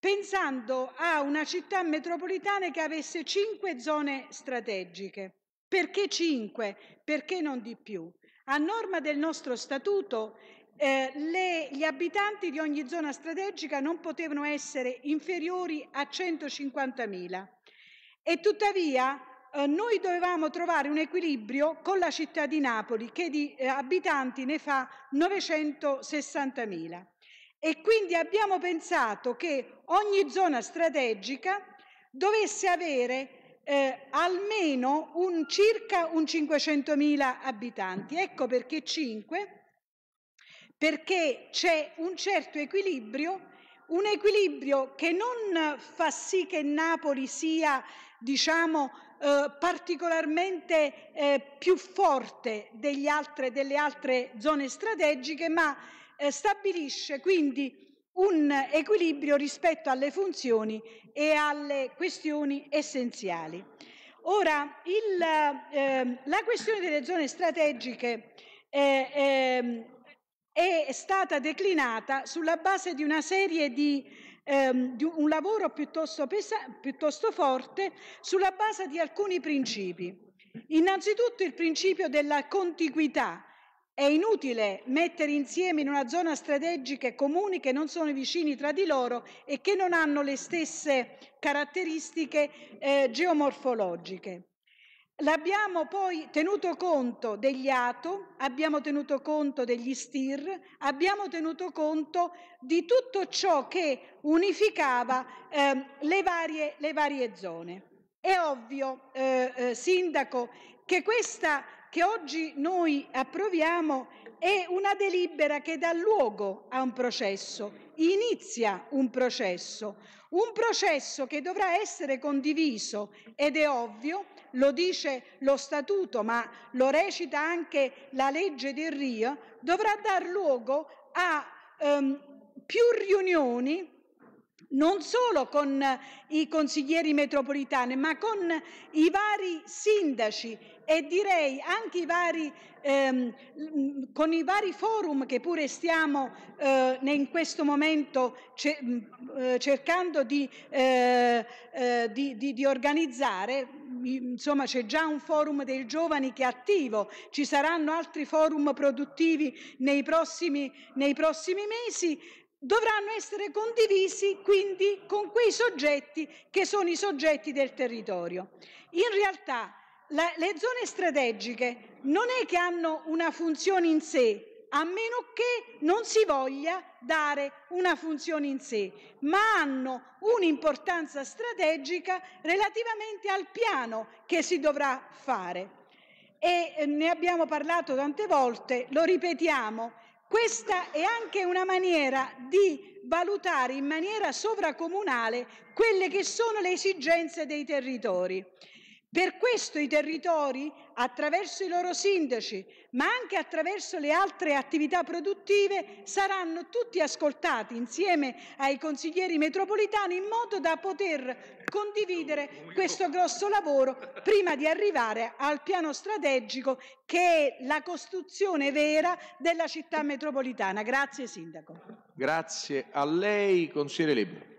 S10: pensando a una città metropolitana che avesse cinque zone strategiche. Perché cinque? Perché non di più? A norma del nostro statuto eh, le, gli abitanti di ogni zona strategica non potevano essere inferiori a 150.000 e tuttavia eh, noi dovevamo trovare un equilibrio con la città di Napoli che di eh, abitanti ne fa 960.000 e quindi abbiamo pensato che ogni zona strategica dovesse avere eh, almeno un, circa un 500.000 abitanti. Ecco perché 5, perché c'è un certo equilibrio, un equilibrio che non fa sì che Napoli sia, diciamo, eh, particolarmente eh, più forte altre, delle altre zone strategiche, ma eh, stabilisce quindi un equilibrio rispetto alle funzioni e alle questioni essenziali. Ora, il, eh, la questione delle zone strategiche eh, eh, è stata declinata sulla base di una serie di, ehm, di un lavoro piuttosto, piuttosto forte sulla base di alcuni principi. Innanzitutto il principio della contiguità, è inutile mettere insieme in una zona strategica comuni che non sono vicini tra di loro e che non hanno le stesse caratteristiche eh, geomorfologiche. L'abbiamo poi tenuto conto degli ATO, abbiamo tenuto conto degli STIR, abbiamo tenuto conto di tutto ciò che unificava eh, le, varie, le, varie, zone. È ovvio, eh, eh Sindaco, che questa che oggi noi approviamo è una delibera che dà luogo a un processo, inizia un processo, un processo che dovrà essere condiviso ed è ovvio, lo dice lo statuto, ma lo recita anche la legge del Rio, dovrà dar luogo a ehm, più riunioni non solo con i consiglieri metropolitani, ma con i vari sindaci e direi anche i vari, ehm, con i vari forum che pure stiamo eh, in questo momento ce eh, cercando di, eh, eh, di, di, di organizzare, insomma c'è già un forum dei giovani che è attivo, ci saranno altri forum produttivi nei prossimi, nei prossimi mesi, dovranno essere condivisi quindi con quei soggetti che sono i soggetti del territorio. In realtà la, le zone strategiche non è che hanno una funzione in sé, a meno che non si voglia dare una funzione in sé, ma hanno un'importanza strategica relativamente al piano che si dovrà fare. E eh, ne abbiamo parlato tante volte, lo ripetiamo, questa è anche una maniera di valutare in maniera sovracomunale quelle che sono le esigenze dei territori. Per questo i territori, attraverso i loro sindaci, ma anche attraverso le altre attività produttive, saranno tutti ascoltati insieme ai consiglieri metropolitani in modo da poter condividere questo grosso lavoro prima di arrivare al piano strategico che è la costruzione vera della città metropolitana. Grazie Sindaco.
S1: Grazie a lei, consigliere
S4: Libero.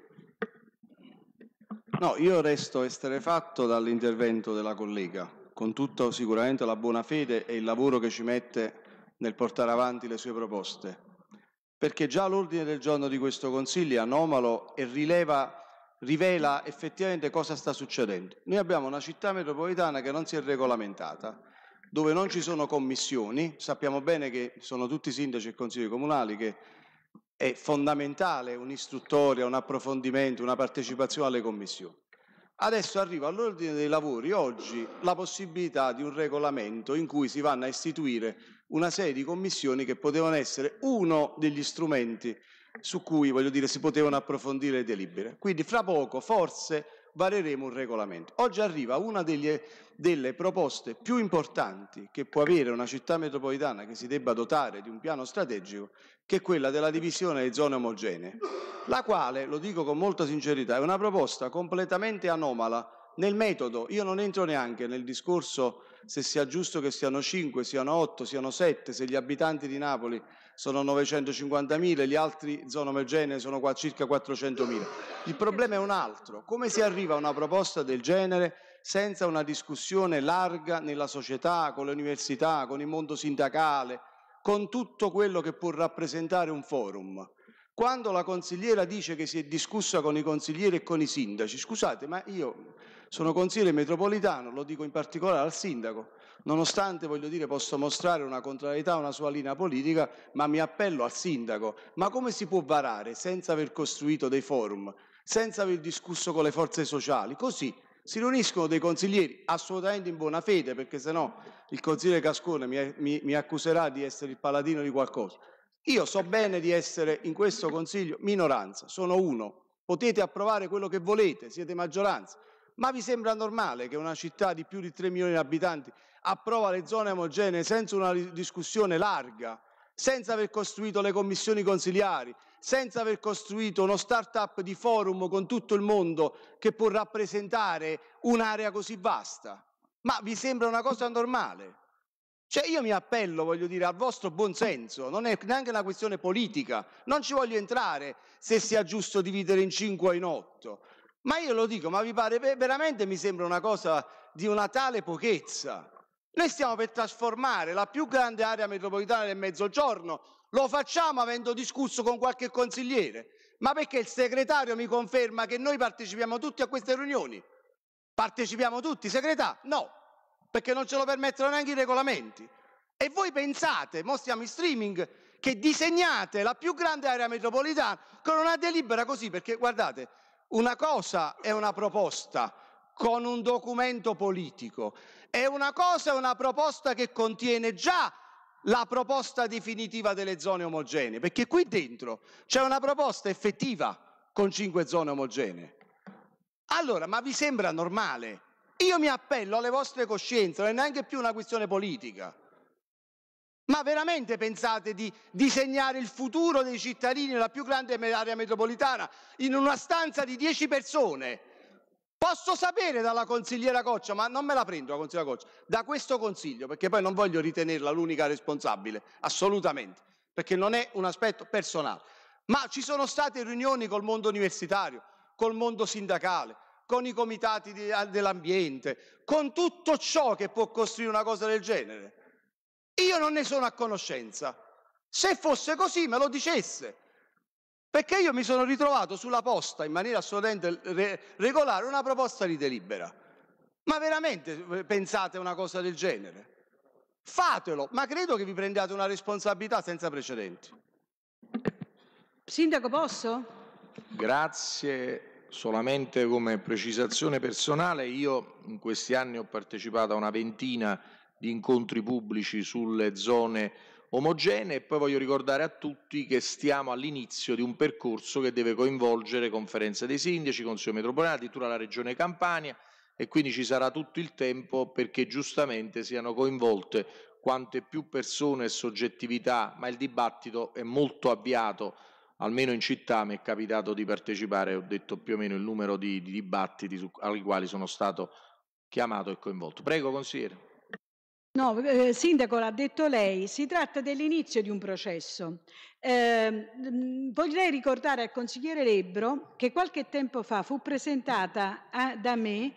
S4: No, io resto esterefatto dall'intervento della collega, con tutta sicuramente la buona fede e il lavoro che ci mette nel portare avanti le sue proposte, perché già l'ordine del giorno di questo Consiglio è anomalo e rileva rivela effettivamente cosa sta succedendo. Noi abbiamo una città metropolitana che non si è regolamentata, dove non ci sono commissioni, sappiamo bene che sono tutti sindaci e consigli comunali che è fondamentale un'istruttoria, un approfondimento, una partecipazione alle commissioni. Adesso arriva all'ordine dei lavori oggi la possibilità di un regolamento in cui si vanno a istituire una serie di commissioni che potevano essere uno degli strumenti su cui voglio dire, si potevano approfondire le delibere. Quindi fra poco forse vareremo un regolamento. Oggi arriva una delle, delle proposte più importanti che può avere una città metropolitana che si debba dotare di un piano strategico, che è quella della divisione di zone omogenee, la quale, lo dico con molta sincerità, è una proposta completamente anomala nel metodo. Io non entro neanche nel discorso se sia giusto che siano 5, siano 8, siano 7, se gli abitanti di Napoli sono 950.000, gli altri zona omogenee sono qua circa 400.000. Il problema è un altro, come si arriva a una proposta del genere senza una discussione larga nella società, con le università, con il mondo sindacale, con tutto quello che può rappresentare un forum? Quando la consigliera dice che si è discussa con i consiglieri e con i sindaci, scusate, ma io sono consigliere metropolitano, lo dico in particolare al sindaco, nonostante voglio dire posso mostrare una contrarietà a una sua linea politica, ma mi appello al sindaco. Ma come si può varare senza aver costruito dei forum, senza aver discusso con le forze sociali? Così si riuniscono dei consiglieri assolutamente in buona fede, perché sennò il consigliere Cascone mi, mi, mi accuserà di essere il paladino di qualcosa. Io so bene di essere in questo consiglio minoranza, sono uno, potete approvare quello che volete, siete maggioranza, ma vi sembra normale che una città di più di 3 milioni di abitanti approva le zone omogenee senza una discussione larga, senza aver costruito le commissioni consiliari, senza aver costruito uno start-up di forum con tutto il mondo che può rappresentare un'area così vasta? Ma vi sembra una cosa normale? Cioè io mi appello, voglio dire, al vostro buonsenso, non è neanche una questione politica, non ci voglio entrare se sia giusto dividere in 5 o in 8, ma io lo dico, ma vi pare veramente mi sembra una cosa di una tale pochezza. Noi stiamo per trasformare la più grande area metropolitana del Mezzogiorno, lo facciamo avendo discusso con qualche consigliere, ma perché il segretario mi conferma che noi partecipiamo tutti a queste riunioni? Partecipiamo tutti, segretario? No, perché non ce lo permettono neanche i regolamenti. E voi pensate, mo stiamo in streaming, che disegnate la più grande area metropolitana con una delibera così, perché guardate, una cosa è una proposta con un documento politico e una cosa è una proposta che contiene già la proposta definitiva delle zone omogenee, perché qui dentro c'è una proposta effettiva con cinque zone omogenee. Allora, ma vi sembra normale? Io mi appello alle vostre coscienze, non è neanche più una questione politica. Ma veramente pensate di disegnare il futuro dei cittadini nella più grande area metropolitana in una stanza di 10 persone? Posso sapere dalla consigliera Coccia, ma non me la prendo la consigliera Coccia, da questo consiglio, perché poi non voglio ritenerla l'unica responsabile, assolutamente, perché non è un aspetto personale. Ma ci sono state riunioni col mondo universitario, col mondo sindacale, con i comitati dell'ambiente, con tutto ciò che può costruire una cosa del genere. Io non ne sono a conoscenza. Se fosse così me lo dicesse. Perché io mi sono ritrovato sulla posta in maniera assolutamente regolare una proposta di delibera. Ma veramente eh, pensate una cosa del genere? Fatelo, ma credo che vi prendiate una responsabilità
S1: senza precedenti.
S10: Sindaco, posso?
S1: Grazie. Solamente come precisazione personale, io in questi anni ho partecipato a una ventina di di incontri pubblici sulle zone omogenee e poi voglio ricordare a tutti che stiamo all'inizio di un percorso che deve coinvolgere conferenze dei sindaci, consiglio metropolitano, addirittura la regione Campania e quindi ci sarà tutto il tempo perché giustamente siano coinvolte quante più persone e soggettività, ma il dibattito è molto avviato, almeno in città mi è capitato di partecipare, ho detto più o meno il numero di, di dibattiti su, ai quali sono stato chiamato e coinvolto. Prego consigliere.
S10: No, eh, Sindaco, l'ha detto lei, si tratta dell'inizio di un processo. Eh, ehm, vorrei ricordare al consigliere Lebro che qualche tempo fa fu presentata a, da me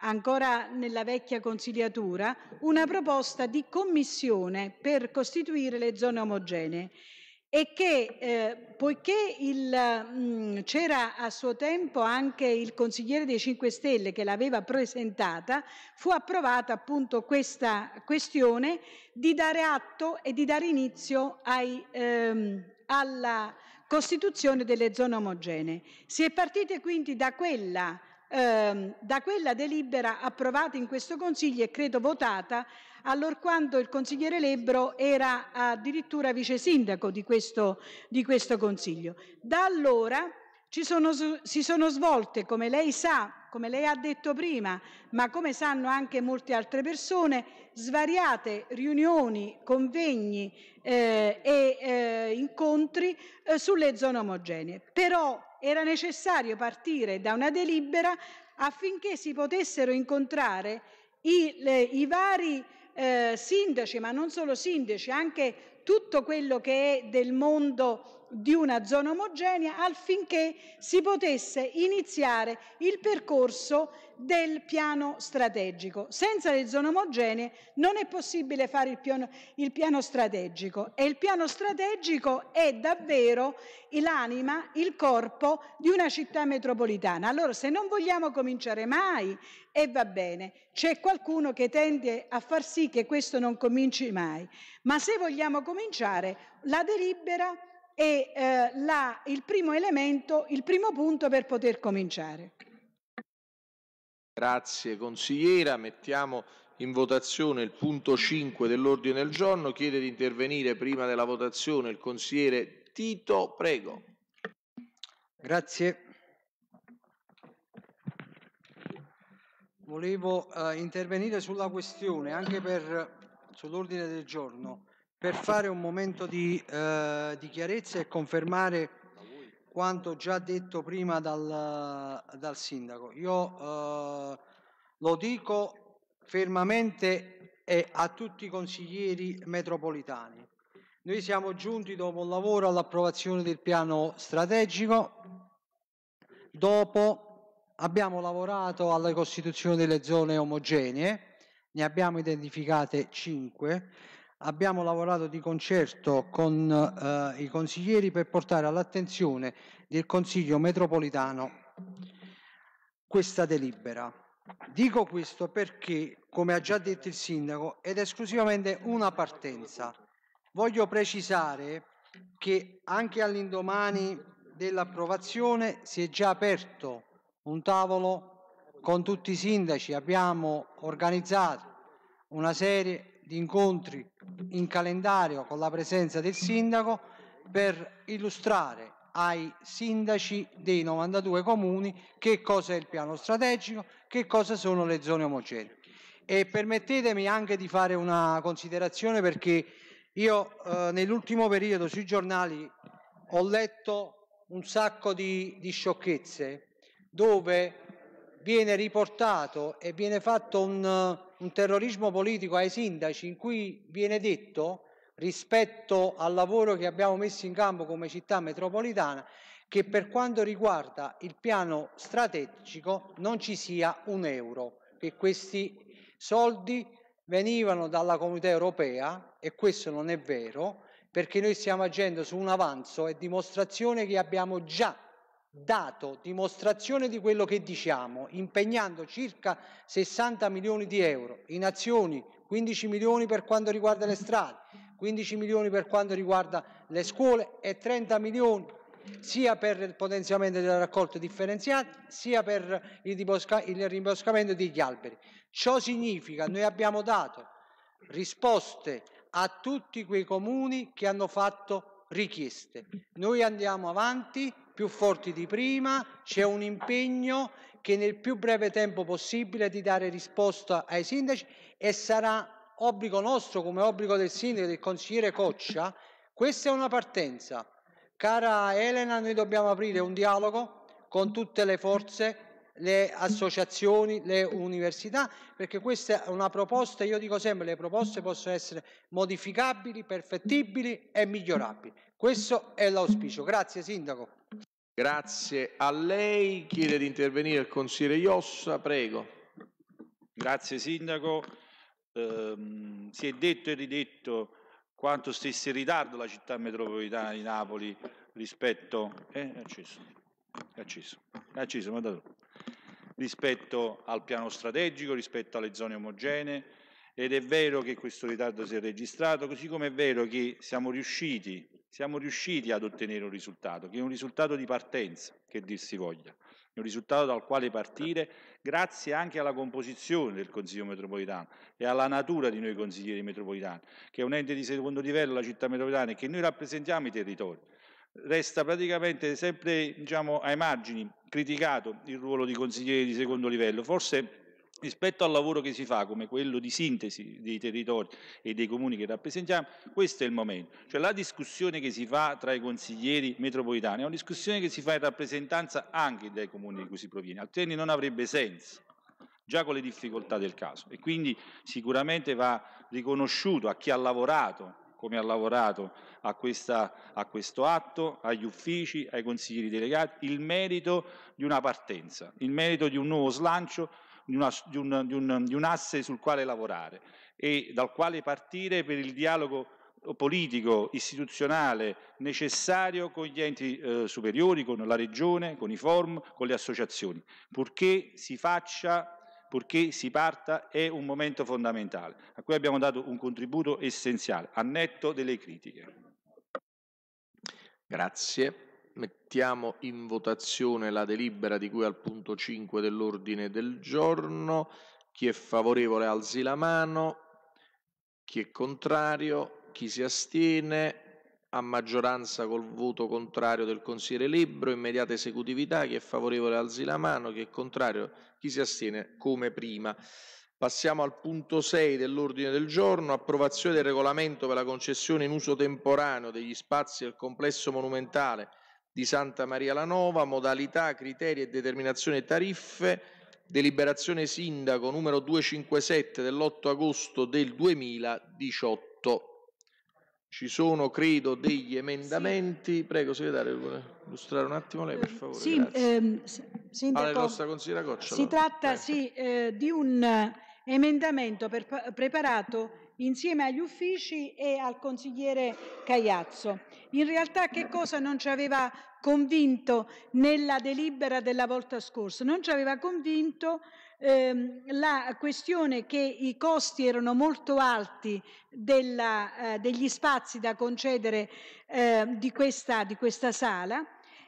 S10: ancora nella vecchia consigliatura, una proposta di commissione per costituire le zone omogenee e che eh, poiché mm, c'era a suo tempo anche il consigliere dei 5 Stelle che l'aveva presentata, fu approvata appunto questa questione di dare atto e di dare inizio ai, ehm, alla costituzione delle zone omogenee. Si è partite quindi da quella, ehm, da quella delibera approvata in questo Consiglio e credo votata quando il consigliere Lebro era addirittura vice sindaco di questo, di questo consiglio. Da allora sono, si sono svolte, come lei sa, come lei ha detto prima, ma come sanno anche molte altre persone, svariate riunioni, convegni eh, e eh, incontri eh, sulle zone omogenee. Però era necessario partire da una delibera affinché si potessero incontrare i, le, i vari eh, sindaci, ma non solo sindaci, anche tutto quello che è del mondo di una zona omogenea affinché si potesse iniziare il percorso del piano strategico. Senza le zone omogenee non è possibile fare il piano, il piano strategico e il piano strategico è davvero l'anima, il corpo di una città metropolitana. Allora se non vogliamo cominciare mai, e eh, va bene, c'è qualcuno che tende a far sì che questo non cominci mai, ma se vogliamo cominciare la delibera è eh, la, il primo elemento, il primo punto per poter cominciare.
S1: Grazie consigliera, mettiamo in votazione il punto 5 dell'ordine del giorno, chiede di intervenire prima della votazione il consigliere Tito, prego.
S11: Grazie. Volevo eh, intervenire sulla questione anche per, sull'ordine del giorno per fare un momento di, eh, di chiarezza e confermare quanto già detto prima dal, dal sindaco. Io eh, lo dico fermamente e a tutti i consiglieri metropolitani. Noi siamo giunti dopo un lavoro all'approvazione del piano strategico, dopo abbiamo lavorato alla costituzione delle zone omogenee, ne abbiamo identificate cinque, Abbiamo lavorato di concerto con eh, i consiglieri per portare all'attenzione del Consiglio metropolitano questa delibera. Dico questo perché, come ha già detto il Sindaco, ed esclusivamente una partenza. Voglio precisare che anche all'indomani dell'approvazione si è già aperto un tavolo con tutti i sindaci, abbiamo organizzato una serie di incontri in calendario con la presenza del sindaco per illustrare ai sindaci dei 92 comuni che cosa è il piano strategico, che cosa sono le zone omogenee. E permettetemi anche di fare una considerazione perché io eh, nell'ultimo periodo sui giornali ho letto un sacco di, di sciocchezze dove viene riportato e viene fatto un, un terrorismo politico ai sindaci in cui viene detto rispetto al lavoro che abbiamo messo in campo come città metropolitana che per quanto riguarda il piano strategico non ci sia un euro, che questi soldi venivano dalla comunità europea e questo non è vero perché noi stiamo agendo su un avanzo e dimostrazione che abbiamo già dato dimostrazione di quello che diciamo, impegnando circa 60 milioni di euro in azioni, 15 milioni per quanto riguarda le strade, 15 milioni per quanto riguarda le scuole e 30 milioni sia per il potenziamento della raccolta differenziata sia per il, il rimboscamento degli alberi. Ciò significa che noi abbiamo dato risposte a tutti quei comuni che hanno fatto richieste. Noi andiamo avanti più forti di prima, c'è un impegno che nel più breve tempo possibile di dare risposta ai sindaci e sarà obbligo nostro come obbligo del sindaco, del consigliere Coccia, questa è una partenza. Cara Elena, noi dobbiamo aprire un dialogo con tutte le forze, le associazioni, le università, perché questa è una proposta, io dico sempre, le proposte possono essere modificabili, perfettibili e migliorabili. Questo è l'auspicio. Grazie Sindaco.
S1: Grazie a lei.
S3: Chiede di intervenire il consigliere Iossa, prego. Grazie Sindaco. Eh, si è detto e ridetto quanto stesse in ritardo la città metropolitana di Napoli rispetto... Eh, è acceso, è acceso, è acceso, ma da dove? rispetto al piano strategico, rispetto alle zone omogenee ed è vero che questo ritardo si è registrato, così come è vero che siamo riusciti, siamo riusciti ad ottenere un risultato, che è un risultato di partenza, che dir si voglia, è un risultato dal quale partire grazie anche alla composizione del Consiglio metropolitano e alla natura di noi consiglieri metropolitani, che è un ente di secondo livello la città metropolitana e che noi rappresentiamo i territori resta praticamente sempre diciamo, ai margini, criticato il ruolo di consiglieri di secondo livello. Forse rispetto al lavoro che si fa, come quello di sintesi dei territori e dei comuni che rappresentiamo, questo è il momento. Cioè la discussione che si fa tra i consiglieri metropolitani è una discussione che si fa in rappresentanza anche dai comuni di cui si proviene, altrimenti non avrebbe senso già con le difficoltà del caso e quindi sicuramente va riconosciuto a chi ha lavorato come ha lavorato a, questa, a questo atto, agli uffici, ai consiglieri delegati, il merito di una partenza, il merito di un nuovo slancio di, una, di, un, di, un, di, un, asse sul quale lavorare e dal quale partire per il dialogo eh, politico, istituzionale necessario con gli enti eh, superiori, con la Regione, con i forum, con le associazioni, purché si faccia purché si parta è un momento fondamentale, a cui abbiamo dato un contributo essenziale, a netto delle critiche. Grazie. Mettiamo in votazione la delibera
S1: di cui al punto 5 dell'ordine del giorno. Chi è favorevole alzi la mano, chi è contrario, chi si astiene, a maggioranza col voto contrario del consigliere Libro, immediata esecutività, chi è favorevole alzi la mano, chi è contrario, chi si astiene come prima. Passiamo al punto 6 dell'ordine del giorno, approvazione del regolamento per la concessione in uso temporaneo degli spazi del complesso monumentale di Santa Maria la Nova, modalità, criteri e determinazione tariffe, deliberazione sindaco numero 257 dell'8 agosto del 2018. Ci sono, credo, degli emendamenti. Sì. Prego, segretario, vuole illustrare un attimo lei, per eh, favore? Sì,
S10: ehm, sindaco, alla nostra
S1: consigliera Coccia. Si tratta
S10: sì, eh, di un eh, emendamento per, preparato insieme agli uffici e al consigliere Cagliazzo. In realtà che cosa non ci aveva convinto nella delibera della volta scorsa? Non ci aveva convinto ehm, la questione che i costi erano molto alti della, eh, degli spazi da concedere eh, di, questa, di questa sala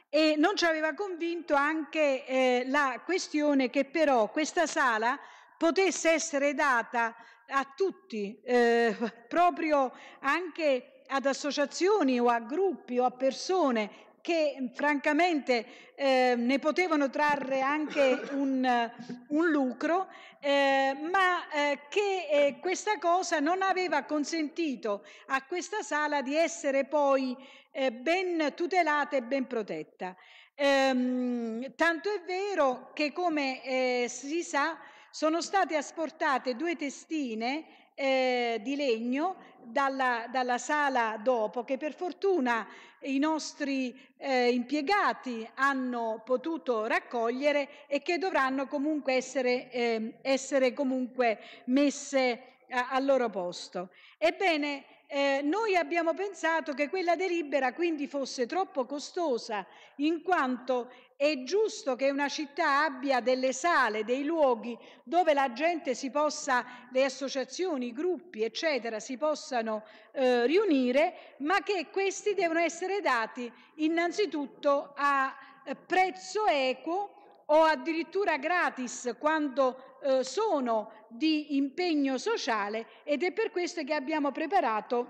S10: e non ci aveva convinto anche eh, la questione che però questa sala potesse essere data a tutti, eh, proprio anche ad associazioni o a gruppi o a persone che mm, francamente eh, ne potevano trarre anche un, eh, un lucro, eh, ma eh, che eh, questa cosa non aveva consentito a questa sala di essere poi eh, ben tutelata e ben protetta. Ehm, tanto è vero che, come si sa, sono state asportate due testine eh, di legno dalla, dalla, sala dopo, che per fortuna i nostri eh, impiegati hanno potuto raccogliere e che dovranno comunque essere, eh, essere comunque messe a, eh, al loro posto. Ebbene, eh, noi abbiamo pensato che quella delibera quindi fosse troppo costosa, in quanto è giusto che una città abbia delle sale, dei luoghi dove la gente si possa, le associazioni, i gruppi, eccetera, si possano eh, riunire, ma che questi devono essere dati innanzitutto a eh, prezzo equo o addirittura gratis quando eh, sono di impegno sociale ed è per questo che abbiamo preparato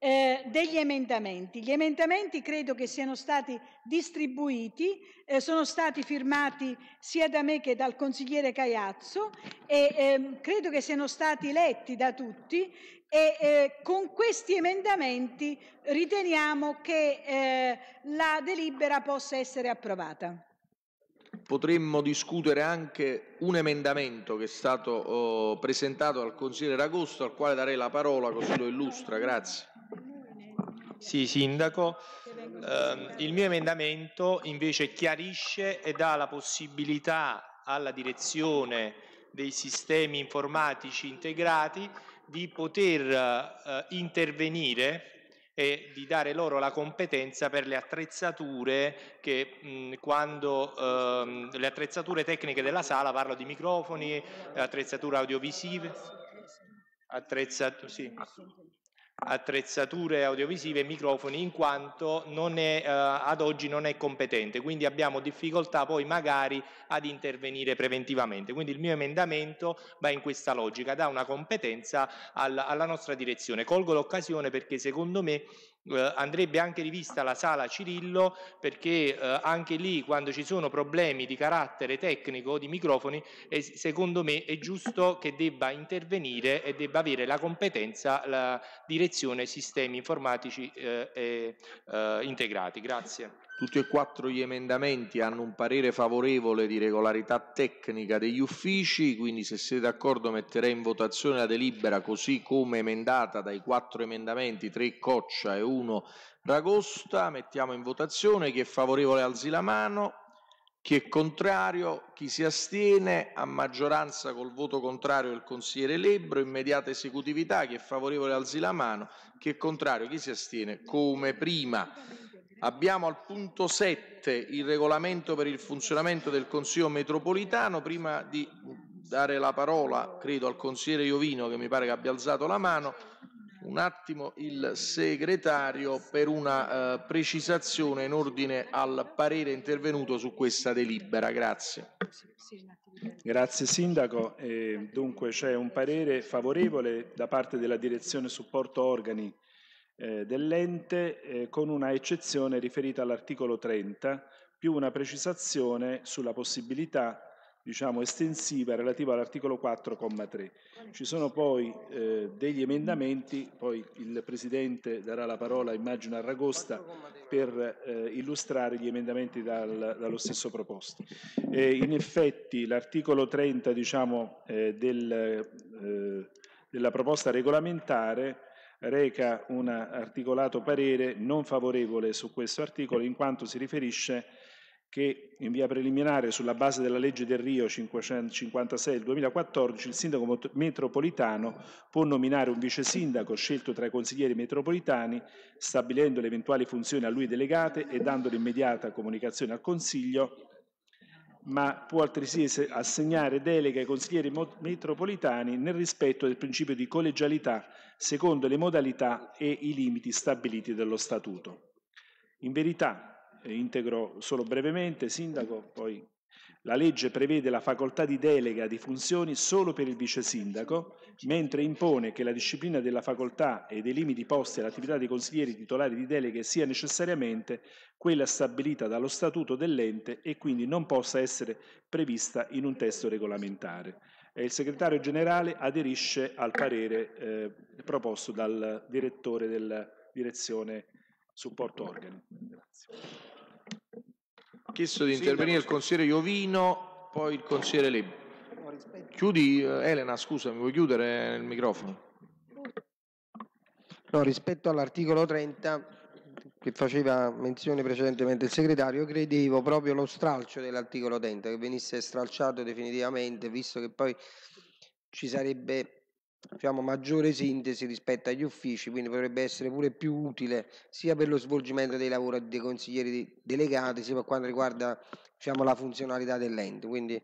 S10: eh, degli emendamenti. Gli emendamenti credo che siano stati distribuiti, eh, sono stati firmati sia da me che dal consigliere Caiazzo e eh, credo che siano stati letti da tutti e eh, con questi emendamenti riteniamo che eh, la delibera possa essere approvata
S1: potremmo discutere anche un emendamento che è stato oh, presentato al consigliere Agosto, al quale darei la parola così lo illustra. Grazie.
S12: Sì, Sindaco. Eh, il mio emendamento invece chiarisce e dà la possibilità alla direzione dei sistemi informatici integrati di poter eh, intervenire e di dare loro la competenza per le attrezzature che mh, quando ehm, le attrezzature tecniche della sala parlo di microfoni, attrezzature audiovisive, attrezzature sì attrezzature audiovisive e microfoni in quanto è, eh, ad oggi non è competente, quindi abbiamo difficoltà poi magari ad intervenire preventivamente. Quindi il mio emendamento va in questa logica, dà una competenza alla, alla nostra direzione. Colgo l'occasione perché secondo me eh, andrebbe anche rivista la sala Cirillo perché eh, anche lì quando ci sono problemi di carattere tecnico di microfoni eh, secondo me è giusto che debba intervenire e debba avere la competenza la direzione sistemi informatici eh, eh, integrati. Grazie.
S1: Tutti e quattro
S12: gli emendamenti hanno un parere
S1: favorevole di regolarità tecnica degli uffici, quindi se siete d'accordo metterei in votazione la delibera così come emendata dai quattro emendamenti, tre Coccia e uno Ragosta. Mettiamo in votazione chi è favorevole alzi la mano, chi è contrario, chi si astiene, a maggioranza col voto contrario il consigliere Lebro, immediata esecutività, chi è favorevole alzi la mano, chi è contrario, chi si astiene, come prima. Abbiamo al punto 7 il regolamento per il funzionamento del Consiglio metropolitano. Prima di dare la parola, credo, al consigliere Iovino, che mi pare che abbia alzato la mano, un attimo il segretario per una eh, precisazione in ordine al parere intervenuto su questa
S2: delibera. Grazie. Grazie Sindaco. Eh, dunque c'è un parere favorevole da parte della Direzione Supporto Organi eh, dell'ente eh, con una eccezione riferita all'articolo 30 più una precisazione sulla possibilità diciamo, estensiva relativa all'articolo 4,3. Ci sono poi eh, degli emendamenti, poi il Presidente darà la parola, immagino, a Ragosta per eh, illustrare gli emendamenti dal, dallo stesso proposto. Eh, in effetti l'articolo 30 diciamo, eh, del, eh, della proposta regolamentare reca un articolato parere non favorevole su questo articolo in quanto si riferisce che in via preliminare sulla base della legge del Rio 556 del 2014 il sindaco metropolitano può nominare un vice sindaco scelto tra i consiglieri metropolitani stabilendo le eventuali funzioni a lui delegate e dando l'immediata comunicazione al Consiglio ma può altresì assegnare deleghe ai consiglieri metropolitani nel rispetto del principio di collegialità secondo le modalità e i limiti stabiliti dallo Statuto. In verità, eh, integro solo brevemente, Sindaco, poi la legge prevede la facoltà di delega di funzioni solo per il vice sindaco, mentre impone che la disciplina della facoltà e dei limiti posti all'attività dei consiglieri titolari di deleghe sia necessariamente quella stabilita dallo statuto dell'ente e quindi non possa essere prevista in un testo regolamentare. E il segretario generale aderisce al parere eh, proposto dal direttore della direzione supporto organi. Grazie
S1: chiesto di intervenire il consigliere Iovino, poi il consigliere Lebi. Chiudi, eh, Elena, scusa, mi vuoi chiudere il microfono?
S9: No, rispetto all'articolo 30 che faceva menzione precedentemente il segretario, credevo proprio lo stralcio dell'articolo 30 che venisse stralciato definitivamente, visto che poi ci sarebbe diciamo, maggiore sintesi rispetto agli uffici, quindi potrebbe essere pure più utile sia per lo svolgimento dei lavori dei consiglieri delegati, sia per quanto riguarda diciamo, la funzionalità dell'ente. Quindi...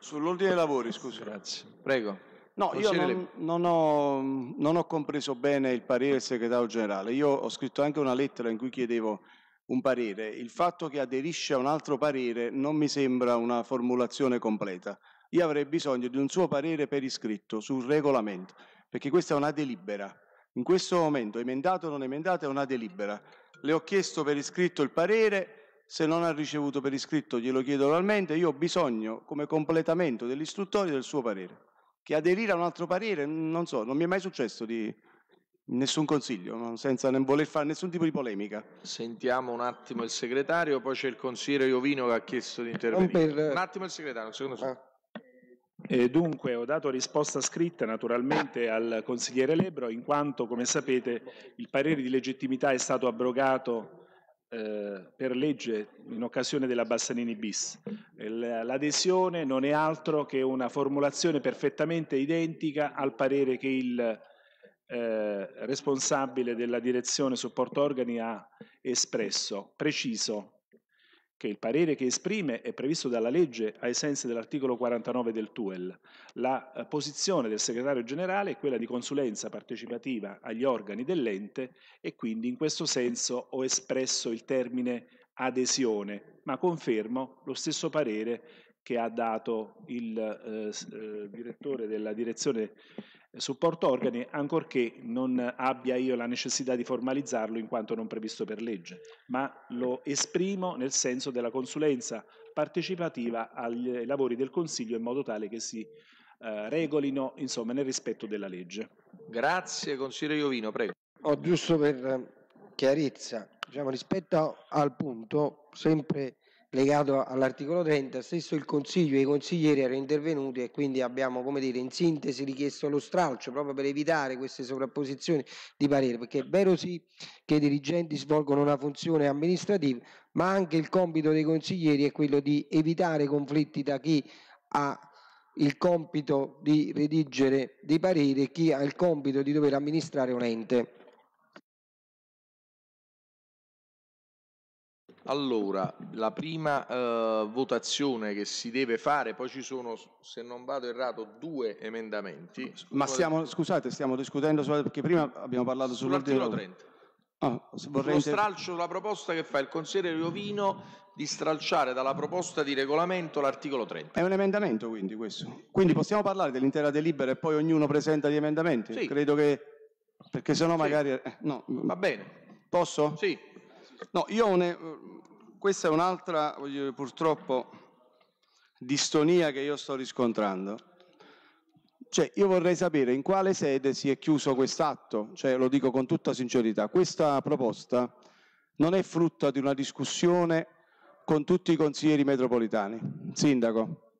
S4: Sull'ordine dei lavori, scusi. Grazie. Prego.
S9: No, io non, non, ho,
S4: non ho compreso bene il parere del segretario generale. Io ho scritto anche una lettera in cui chiedevo un parere. Il fatto che aderisce a un altro parere non mi sembra una formulazione completa. Io avrei bisogno di un suo parere per iscritto sul regolamento, perché questa è una delibera. In questo momento, emendato o non emendato, è una delibera. Le ho chiesto per iscritto il parere, se non ha ricevuto per iscritto glielo chiedo oralmente, io ho bisogno, come completamento dell'istruttorio, del suo parere. Che aderire a un altro parere, non so, non mi è mai successo di, Nessun consiglio, senza non voler fare nessun tipo di polemica.
S1: Sentiamo un attimo il segretario, poi c'è il consigliere Iovino che ha chiesto di intervenire. Per... Un attimo il segretario, un secondo.
S2: Ah. Eh, dunque ho dato risposta scritta naturalmente al consigliere Lebro in quanto come sapete il parere di legittimità è stato abrogato eh, per legge in occasione della Bassanini bis. Eh, l'adesione non è altro che una formulazione perfettamente identica al parere che il eh, responsabile della direzione supporto organi ha espresso, preciso, che il parere che esprime è previsto dalla legge ai sensi dell'articolo 49 del TUEL. La eh, posizione del segretario generale è quella di consulenza partecipativa agli organi dell'ente e quindi in questo senso ho espresso il termine adesione, ma confermo lo stesso parere che ha dato il eh, eh direttore della direzione supporto organi, ancorché non abbia io la necessità di formalizzarlo in quanto non previsto per legge, ma lo esprimo nel senso della consulenza partecipativa ai lavori del Consiglio in modo tale che si eh, regolino insomma, nel rispetto della legge.
S9: Grazie
S1: consigliere Iovino, prego.
S9: Ho oh, giusto per chiarezza, diciamo, rispetto al punto sempre legato all'articolo 30, stesso il Consiglio e i consiglieri erano intervenuti e quindi abbiamo, come dire, in sintesi richiesto lo stralcio proprio per evitare queste sovrapposizioni di parere, perché è vero sì che i dirigenti svolgono una funzione amministrativa, ma anche il compito dei consiglieri è quello di evitare conflitti da chi ha il compito di redigere dei pareri e chi ha il compito di dover amministrare un ente.
S1: Allora, la prima eh, votazione che si deve fare, poi ci sono, se non vado errato, due emendamenti. Ma stiamo,
S4: scusate, stiamo discutendo sulla, perché prima abbiamo parlato sull'articolo 30. Oh, ah, vorrei... Lo stralcio
S1: della proposta che fa il consigliere Iovino di stralciare dalla proposta di regolamento l'articolo 30.
S4: È un emendamento quindi questo. Quindi possiamo parlare dell'intera delibera e poi ognuno presenta gli emendamenti? Sì. Credo che... perché sennò magari... Sì. Eh, no. Va bene. Posso? Sì. No, io ne, questa è un'altra, dire, purtroppo, distonia che io sto riscontrando. Cioè, io vorrei sapere in quale sede si è chiuso quest'atto, cioè, lo dico con tutta sincerità, questa proposta non è frutto di una discussione con tutti i consiglieri metropolitani. Sindaco,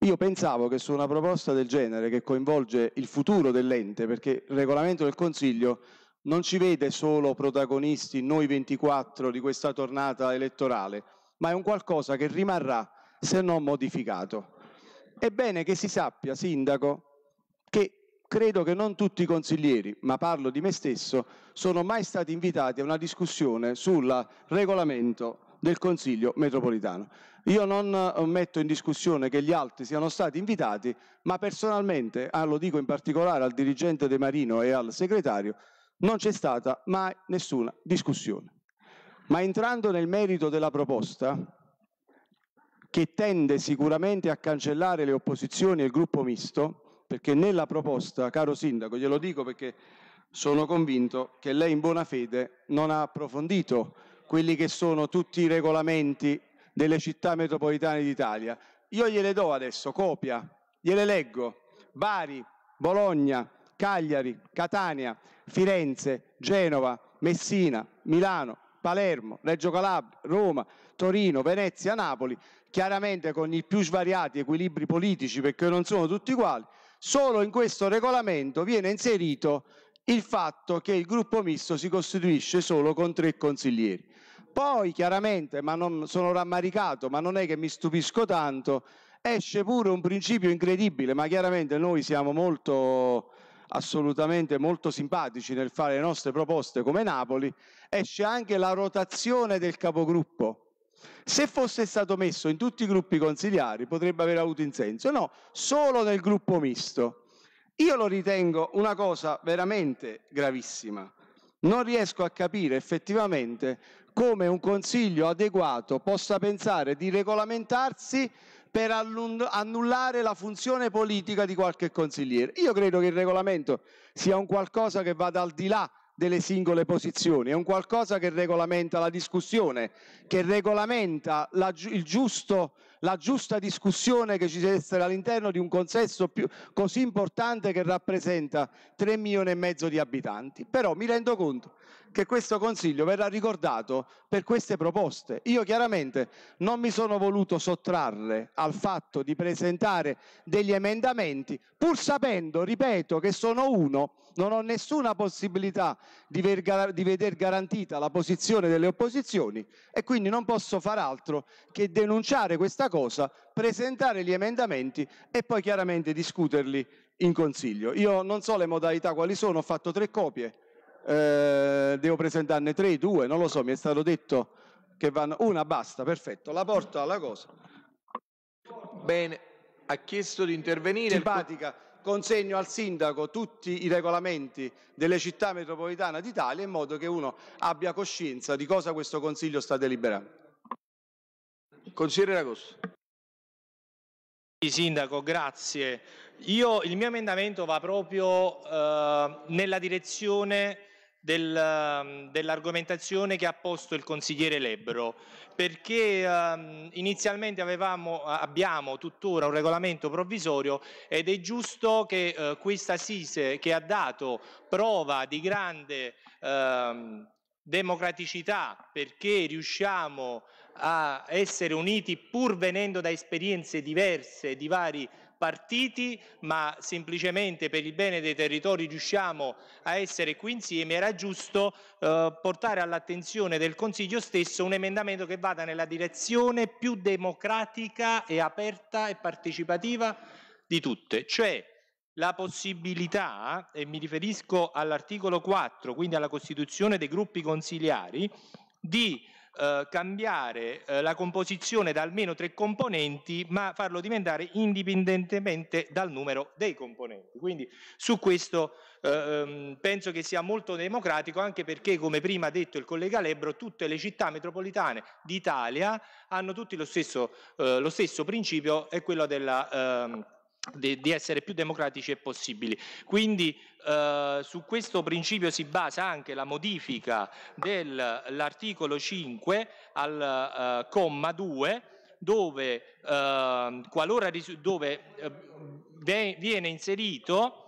S4: io pensavo che su una proposta del genere che coinvolge il futuro dell'ente, perché il regolamento del Consiglio non ci vede solo protagonisti noi 24 di questa tornata elettorale, ma è un qualcosa che rimarrà se non modificato. Ebbene che si sappia, Sindaco, che credo che non tutti i consiglieri, ma parlo di me stesso, sono mai stati invitati a una discussione sul regolamento del Consiglio metropolitano. Io non eh, metto in discussione che gli altri siano stati invitati, ma personalmente, ah, lo dico in particolare al dirigente De Marino e al segretario, non c'è stata mai nessuna discussione. Ma entrando nel merito della proposta, che tende sicuramente a cancellare le opposizioni e il gruppo misto, perché nella proposta, caro Sindaco, glielo dico perché sono convinto che lei in buona fede non ha approfondito quelli che sono tutti i regolamenti delle città metropolitane d'Italia. Io gliele do adesso, copia, gliele leggo. Bari, Bologna, Cagliari, Catania, Firenze, Genova, Messina, Milano, Palermo, Reggio Calabria, Roma, Torino, Venezia, Napoli, chiaramente con i più svariati equilibri politici perché non sono tutti uguali, solo in questo regolamento viene inserito il fatto che il gruppo misto si costituisce solo con tre consiglieri. Poi chiaramente, ma non sono rammaricato, ma non è che mi stupisco tanto, esce pure un principio incredibile, ma chiaramente noi siamo molto assolutamente molto simpatici nel fare le nostre proposte come Napoli, esce anche la rotazione del capogruppo. Se fosse stato messo in tutti i gruppi consigliari potrebbe aver avuto in senso, no, solo nel gruppo misto. Io lo ritengo una cosa veramente gravissima. Non riesco a capire effettivamente come un consiglio adeguato possa pensare di regolamentarsi per annullare la funzione politica di qualche consigliere. Io credo che il regolamento sia un qualcosa che vada al di là delle singole posizioni, è un qualcosa che regolamenta la discussione, che regolamenta la, il giusto la giusta discussione che ci deve essere all'interno di un consesso più, così importante che rappresenta 3 milioni e mezzo di abitanti. Però mi rendo conto che questo Consiglio verrà ricordato per queste proposte. Io chiaramente non mi sono voluto sottrarre al fatto di presentare degli emendamenti, pur sapendo, ripeto, che sono uno, non ho nessuna possibilità di, ver- di veder garantita la posizione delle opposizioni e quindi non posso far altro che denunciare questa cosa, presentare gli emendamenti e poi chiaramente discuterli in consiglio. Io non so le modalità quali sono, ho fatto tre copie, eh, devo presentarne tre, due, non lo so, mi è stato detto che vanno... Una, basta, perfetto, la porto alla cosa. Bene, ha chiesto di intervenire... Simpatica, consegno al sindaco tutti i regolamenti delle città metropolitane d'Italia in modo che uno abbia coscienza di cosa questo Consiglio sta deliberando. Consigliere Ragosto.
S12: Sindaco, grazie. Io, il mio emendamento va proprio eh, nella direzione del, ehm, dell'argomentazione che ha posto il consigliere Lebro, perché eh, inizialmente avevamo, abbiamo tuttora un regolamento provvisorio ed è giusto che eh, questa SISE che ha dato prova di grande ehm, democraticità perché riusciamo a a essere uniti pur venendo da esperienze diverse di vari partiti, ma semplicemente per il bene dei territori riusciamo a essere qui insieme, era giusto eh, portare all'attenzione del Consiglio stesso un emendamento che vada nella direzione più democratica e aperta e partecipativa di tutte, cioè la possibilità, e mi riferisco all'articolo 4, quindi alla costituzione dei gruppi consiliari, di eh, cambiare eh, la composizione da almeno tre componenti, ma farlo diventare indipendentemente dal numero dei componenti. Quindi su questo eh, ehm, penso che sia molto democratico, anche perché, come prima ha detto il collega Lebro, tutte le città metropolitane d'Italia hanno tutti lo stesso, eh, lo stesso principio, è quello della... Ehm, di, di essere più democratici e possibili. Quindi eh, su questo principio si basa anche la modifica dell'articolo 5 al eh, comma 2 ehm, dove, eh, qualora, dove viene inserito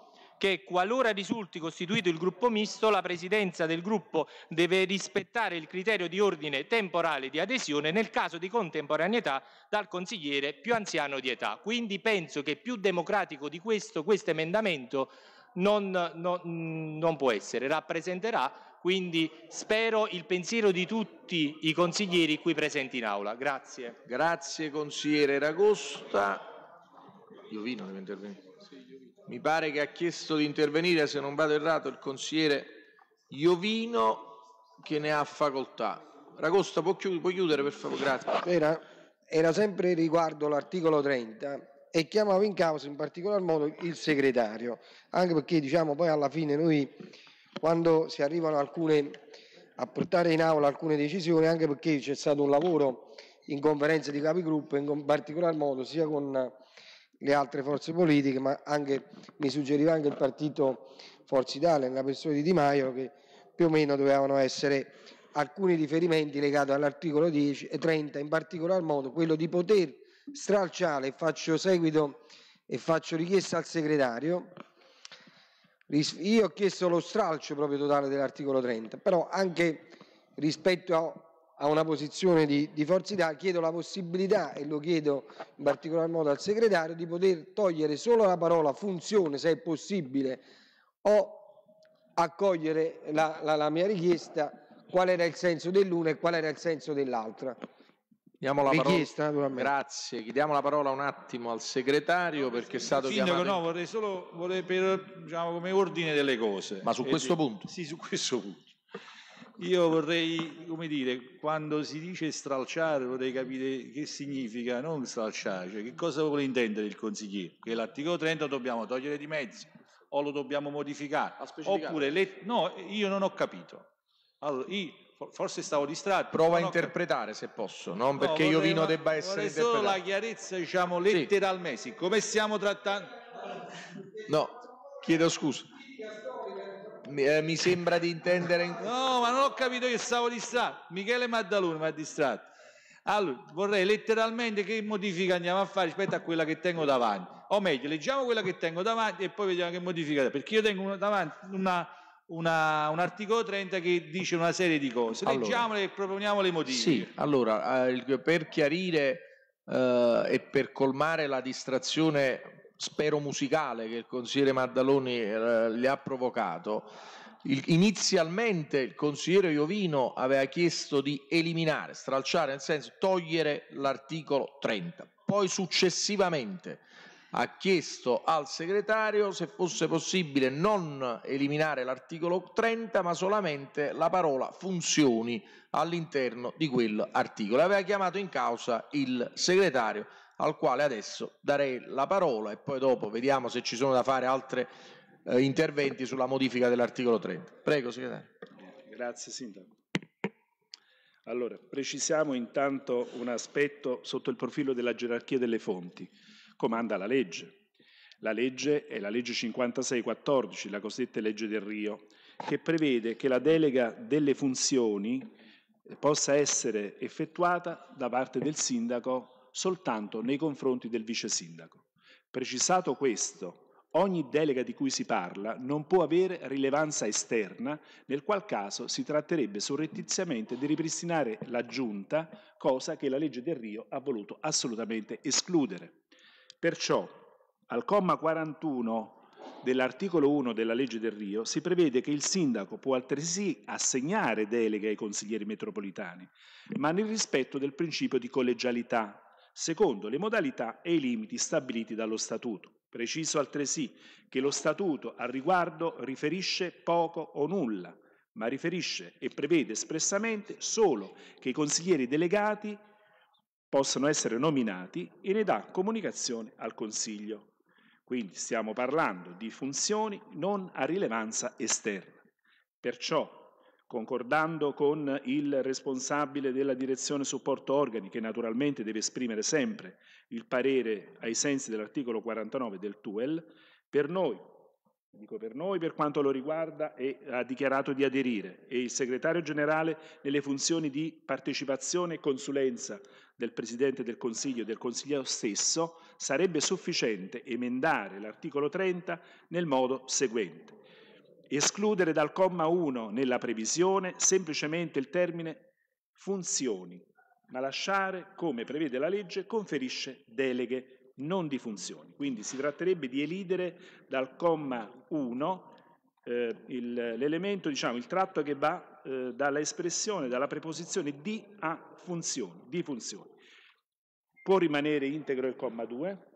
S12: che qualora risulti costituito il gruppo misto, la presidenza del gruppo deve rispettare il criterio di ordine temporale di adesione nel caso di contemporaneità dal consigliere più anziano di età. Quindi penso che più democratico di questo, questo emendamento non, non, mm, non, può essere, rappresenterà quindi spero il pensiero di tutti i consiglieri qui presenti in aula. Grazie. Grazie consigliere Ragosta.
S1: Io vino, non devo intervenire. Mi pare che ha chiesto di intervenire, se non vado errato, il consigliere Iovino che ne ha facoltà. Ragosta può chiudere, può chiudere per favore, grazie.
S9: Era, era sempre riguardo l'articolo 30 e chiamavo in causa in particolar modo il segretario, anche perché diciamo poi alla fine noi quando si arrivano alcune, a portare in aula alcune decisioni, anche perché c'è stato un lavoro in conferenza di capigruppo, in particolar modo sia con le altre forze politiche, ma anche, mi suggeriva anche il partito Forza Italia, nella persona di Di Maio, che più o meno dovevano essere alcuni riferimenti legati all'articolo 10 e 30, in particolar modo quello di poter stralciare, faccio seguito e faccio richiesta al segretario, io ho chiesto lo stralcio proprio totale dell'articolo 30, però anche rispetto a una posizione di, di Forza Italia, chiedo la possibilità, e lo chiedo in particolar modo al segretario, di poter togliere solo la parola funzione, se è possibile, o accogliere la, la, la mia richiesta, qual era il senso dell'una e qual era il senso dell'altra.
S1: Diamo la richiesta, parola... Grazie, chiediamo la parola un attimo al segretario no, perché è stato sindaco, chiamato... No,
S9: vorrei solo vorrei per, diciamo, come
S3: ordine delle cose. Ma su e eh, questo sì. punto? Sì, su questo punto. Io vorrei, come dire, quando si dice stralciare vorrei capire che significa non stralciare, cioè che cosa vuole intendere il consigliere, che l'articolo 30 dobbiamo togliere di mezzo o lo dobbiamo modificare, oppure le... no, io non ho capito. Allora, io forse stavo distratto. Prova a interpretare se posso, non no, perché io vino debba essere interpretato. solo la chiarezza, diciamo, letteralmente, sì. come stiamo trattando...
S1: No, chiedo scusa eh, mi sembra di intendere... In...
S3: No, ma non ho capito che stavo distratto. Michele Maddalone mi ha distratto. Allora, vorrei letteralmente che modifica andiamo a fare rispetto a quella che tengo davanti. O meglio, leggiamo quella che tengo davanti e poi vediamo che modifica. Perché io tengo davanti una, una, un articolo 30 che dice una serie di cose. Allora, Leggiamole e proponiamo le modifiche. Sì,
S1: allora, eh, per chiarire eh, e per colmare la distrazione spero musicale che il consigliere Maddaloni eh, le ha provocato. Il, inizialmente il consigliere Iovino aveva chiesto di eliminare, stralciare, nel senso togliere l'articolo 30, poi successivamente ha chiesto al segretario se fosse possibile non eliminare l'articolo 30 ma solamente la parola funzioni all'interno di quell'articolo. Aveva chiamato in causa il segretario al quale adesso darei la parola e poi dopo vediamo se ci sono da fare altri eh, interventi
S2: sulla modifica dell'articolo 30. Prego, segretario. Grazie, Sindaco. Allora, precisiamo intanto un aspetto sotto il profilo della gerarchia delle fonti. Comanda la legge. La legge è la legge 5614, la cosiddetta legge del Rio, che prevede che la delega delle funzioni possa essere effettuata da parte del sindaco soltanto nei confronti del vice sindaco. Precisato questo, ogni delega di cui si parla non può avere rilevanza esterna, nel qual caso si tratterebbe surrettiziamente di ripristinare la giunta, cosa che la legge del Rio ha voluto assolutamente escludere. Perciò, al comma 41 dell'articolo 1 della legge del Rio si prevede che il sindaco può altresì assegnare deleghe ai consiglieri metropolitani, ma nel rispetto del principio di collegialità secondo le modalità e i limiti stabiliti dallo Statuto. Preciso altresì che lo Statuto al riguardo riferisce poco o nulla, ma riferisce e prevede espressamente solo che i consiglieri delegati possano essere nominati e ne dà comunicazione al Consiglio. Quindi stiamo parlando di funzioni non a rilevanza esterna. Perciò concordando con il responsabile della direzione supporto organi, che naturalmente deve esprimere sempre il parere ai sensi dell'articolo 49 del TUEL, per noi, dico per noi per quanto lo riguarda, è, ha dichiarato di aderire e il segretario generale nelle funzioni di partecipazione e consulenza del Presidente del Consiglio e del Consiglio stesso sarebbe sufficiente emendare l'articolo 30 nel modo seguente escludere dal comma 1 nella previsione semplicemente il termine funzioni, ma lasciare, come prevede la legge, conferisce deleghe, non di funzioni. Quindi si tratterebbe di elidere dal comma 1 eh, il, l'elemento, diciamo, il tratto che va eh, dalla espressione, dalla preposizione di a funzioni, di funzioni. Può rimanere integro il comma 2,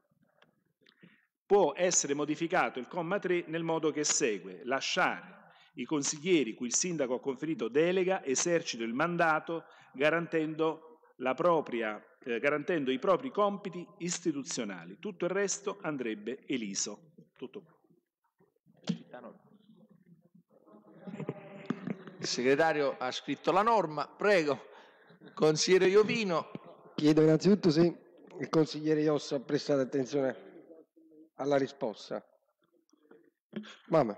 S2: può essere modificato il comma 3 nel modo che segue. Lasciare i consiglieri cui il sindaco ha conferito delega esercito il mandato garantendo, propria, eh, garantendo i propri compiti istituzionali. Tutto il resto andrebbe eliso. Tutto Il segretario ha scritto la norma, prego.
S9: Consigliere Iovino. Chiedo innanzitutto se il consigliere Iosso ha prestato attenzione A alla risposta. Mamma.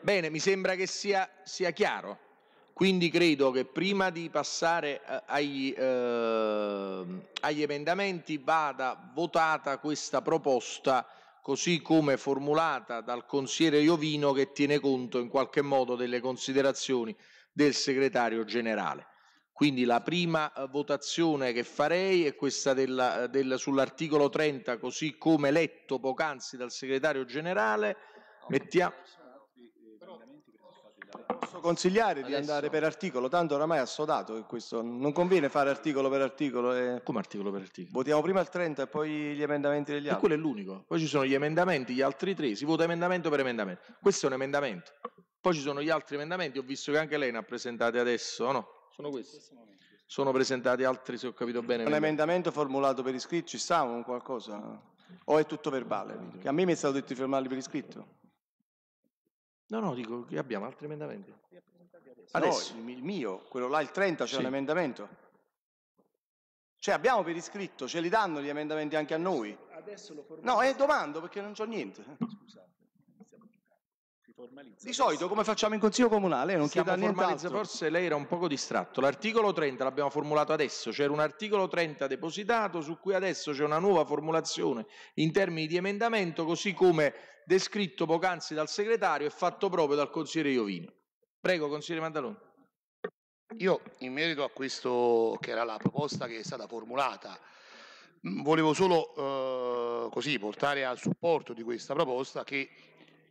S9: Bene, mi
S1: sembra che sia, sia, chiaro. Quindi credo che prima di passare eh, agli, eh, agli emendamenti vada votata questa proposta così come formulata dal consigliere Iovino che tiene conto in qualche modo delle considerazioni del segretario generale. Quindi la prima eh, votazione che farei è questa della, eh, della, sull'articolo 30, così come letto poc'anzi dal segretario generale. Mettiamo... Eh, Posso consigliare Adesso... di andare per articolo, tanto oramai è assodato che questo non conviene fare articolo per articolo. E... Come articolo per articolo? Votiamo prima il 30 e poi gli emendamenti degli altri. E quello è l'unico. Poi ci sono gli emendamenti, gli altri tre, si vota emendamento per emendamento. Questo è un emendamento. Poi ci sono gli altri emendamenti, ho visto che anche lei ne ha presentati adesso, no? Sono questi. Sono presentati altri, se ho capito bene. Un
S4: emendamento formulato per iscritto, ci sta un qualcosa? O è tutto verbale? Che a me mi è stato detto di fermarli per iscritto.
S1: No, no, dico che
S4: abbiamo altri emendamenti. Adesso, no, il mio, quello là, il 30, c'è sì. un emendamento. Cioè abbiamo per iscritto, ce li danno gli emendamenti anche a noi.
S2: Adesso lo formulo. No, è eh,
S4: domando perché non c'ho niente. Scusate di
S1: solito come facciamo in
S4: consiglio comunale non chiede nient'altro
S1: forse lei era un poco distratto l'articolo 30 l'abbiamo formulato adesso c'era un articolo 30 depositato su cui adesso c'è una nuova formulazione in termini di emendamento così come descritto poc'anzi dal segretario e fatto proprio dal consigliere
S7: Iovino prego consigliere Mandaloni io in merito a questo che era la proposta che è stata formulata mm, volevo solo eh, così portare al supporto di questa proposta che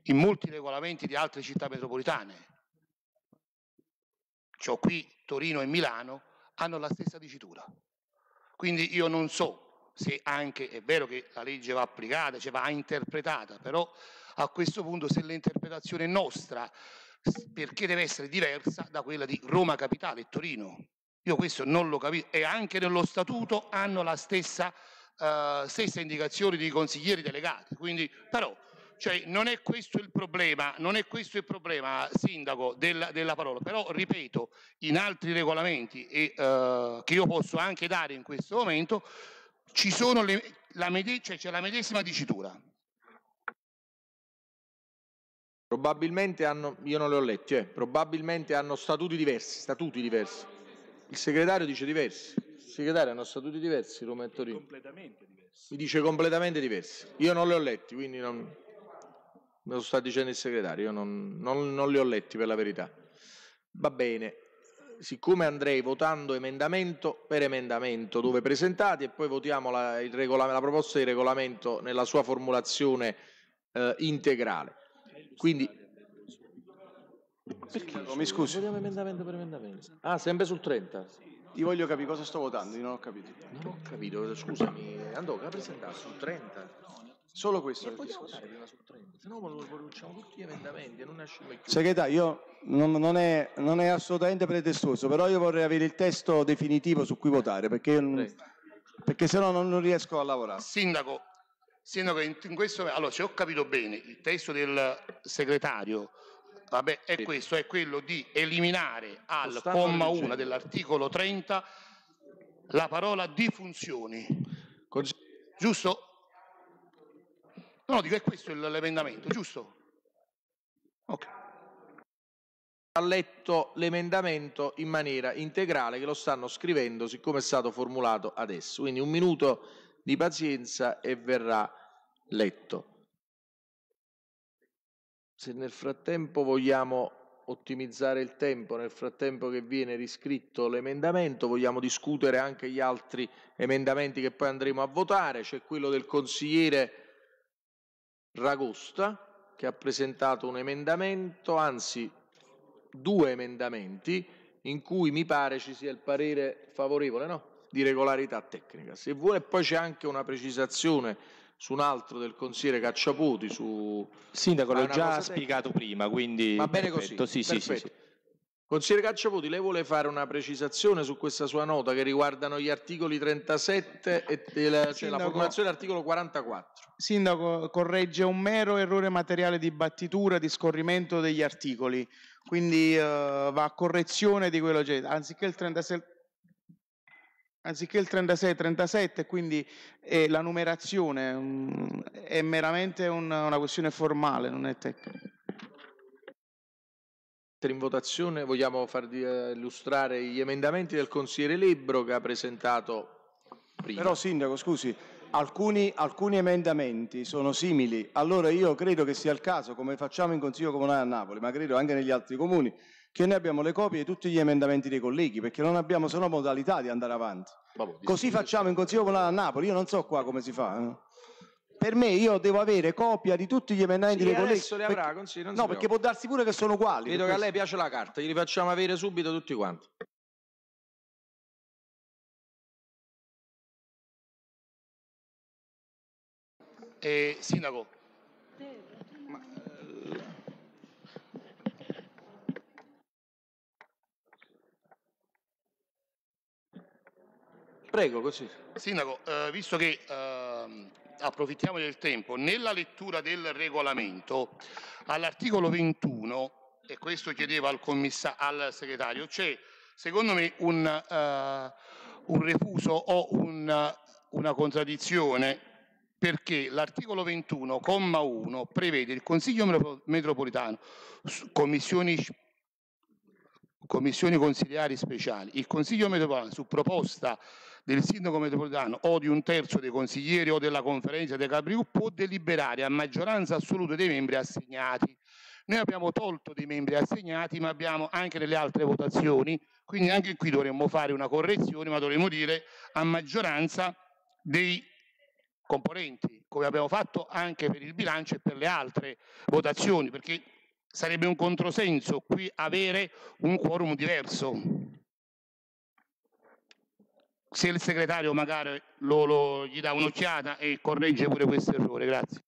S7: in molti regolamenti di altre città metropolitane, Ciò cioè, qui Torino e Milano, hanno la stessa dicitura. Quindi io non so se anche è vero che la legge va applicata, cioè va interpretata, però a questo punto se l'interpretazione nostra, perché deve essere diversa da quella di Roma Capitale e Torino? Io questo non lo capisco e anche nello statuto hanno la stessa, eh, stessa indicazione di consiglieri delegati, quindi però cioè, non è questo il problema, non è questo il problema, Sindaco, della, della parola. Però, ripeto, in altri regolamenti e, eh, che io posso anche dare in questo momento, ci sono le, la, mede, cioè, c'è la medesima dicitura. Probabilmente hanno, io non
S1: le ho letti, eh, probabilmente hanno statuti diversi, statuti diversi. Il segretario dice diversi. Il segretario hanno statuti diversi, Roma e Torino.
S2: Completamente
S1: diversi. Mi dice completamente diversi. Io non le ho letti, quindi non me lo sta dicendo il segretario, io non, non, non li ho letti per la verità. Va bene, siccome andrei votando emendamento per emendamento dove presentati e poi votiamo la, la proposta di regolamento nella sua formulazione eh, integrale. Quindi perché? mi scusi. Vogliamo emendamento per emendamento. Ah, sempre sul 30. Ti voglio capire cosa sto votando, io non ho capito. Non ho capito, scusami, Andò, che ha presentato sul 30? No, Solo questo è il discorso. Se no produciamo tutti gli emendamenti e non nasciamo più. Segretario,
S4: io non, non, è, non è assolutamente pretestuoso, però io vorrei avere il testo definitivo su cui votare, perché, Prego. perché sennò non, non riesco a lavorare.
S7: Sindaco, Sindaco, in questo, allora, se ho capito bene, il testo del segretario vabbè, è sì. questo, è quello di eliminare al comma 1 dell'articolo 30 la parola di funzioni. Con... Giusto? No, dico, è questo l'emendamento, giusto? Ok.
S1: Ha letto l'emendamento in maniera integrale che lo stanno scrivendo siccome è stato formulato adesso. Quindi un minuto di pazienza e verrà letto. Se nel frattempo vogliamo ottimizzare il tempo nel frattempo che viene riscritto l'emendamento, vogliamo discutere anche gli altri emendamenti che poi andremo a votare, c'è quello del consigliere Ragosta che ha presentato un emendamento, anzi due emendamenti, in cui mi pare ci sia il parere favorevole no? di regolarità tecnica. Se vuole poi c'è anche una precisazione su un altro del consigliere Cacciaputi. Su... Sindaco, l'ho ah, già
S12: spiegato prima, quindi... Va bene perfetto. così. Sì, perfetto. Sì, sì, Consigliere Cacciaputi, lei vuole
S1: fare una precisazione su questa sua nota che riguardano gli articoli 37 e della, cioè Sindaco, la formulazione dell'articolo 44.
S4: Sindaco, corregge un mero errore materiale di battitura, di scorrimento degli articoli, quindi uh, va a correzione di quello che anziché il 37 anziché il 36-37, quindi eh, la numerazione mh, mm, è meramente un, una questione formale, non è tecnica
S1: in votazione vogliamo far eh, illustrare gli emendamenti del consigliere Lebro che ha presentato prima. Però Sindaco, scusi,
S4: alcuni, alcuni, emendamenti sono simili, allora io credo che sia il caso, come facciamo in Consiglio Comunale a Napoli, ma credo anche negli altri comuni, che noi abbiamo le copie di tutti gli emendamenti dei colleghi, perché non abbiamo solo modalità di andare avanti. Vabbè, Così facciamo in Consiglio Comunale a Napoli, io non so qua come si fa. Eh? per me io devo avere copia di tutti gli emendamenti sì, dei colleghi. Adesso le avrà, perché,
S1: consiglio, No, perché può darsi pure
S4: che sono uguali. Vedo che a lei
S1: piace la carta, gli facciamo avere subito tutti quanti.
S7: Eh, sindaco. Ma, Prego, così. Sindaco, eh, visto che eh, approfittiamo del tempo, nella lettura del regolamento, all'articolo 21, e questo chiedeva al, commissa- al segretario, c'è secondo me un, uh, un refuso o un, una contraddizione perché l'articolo 21, comma 1, prevede il Consiglio metropolitano, commissioni, commissioni consigliari speciali, il Consiglio metropolitano su proposta del sindaco metropolitano o di un terzo dei consiglieri o della conferenza dei capigruppo può deliberare a maggioranza assoluta dei membri assegnati. Noi abbiamo tolto dei membri assegnati, ma abbiamo anche nelle altre votazioni, quindi anche qui dovremmo fare una correzione, ma dovremmo dire a maggioranza dei componenti, come abbiamo fatto anche per il bilancio e per le altre votazioni, perché sarebbe un controsenso qui avere un quorum diverso se il segretario magari lo, lo, gli dà un'occhiata e corregge pure questo errore. Grazie.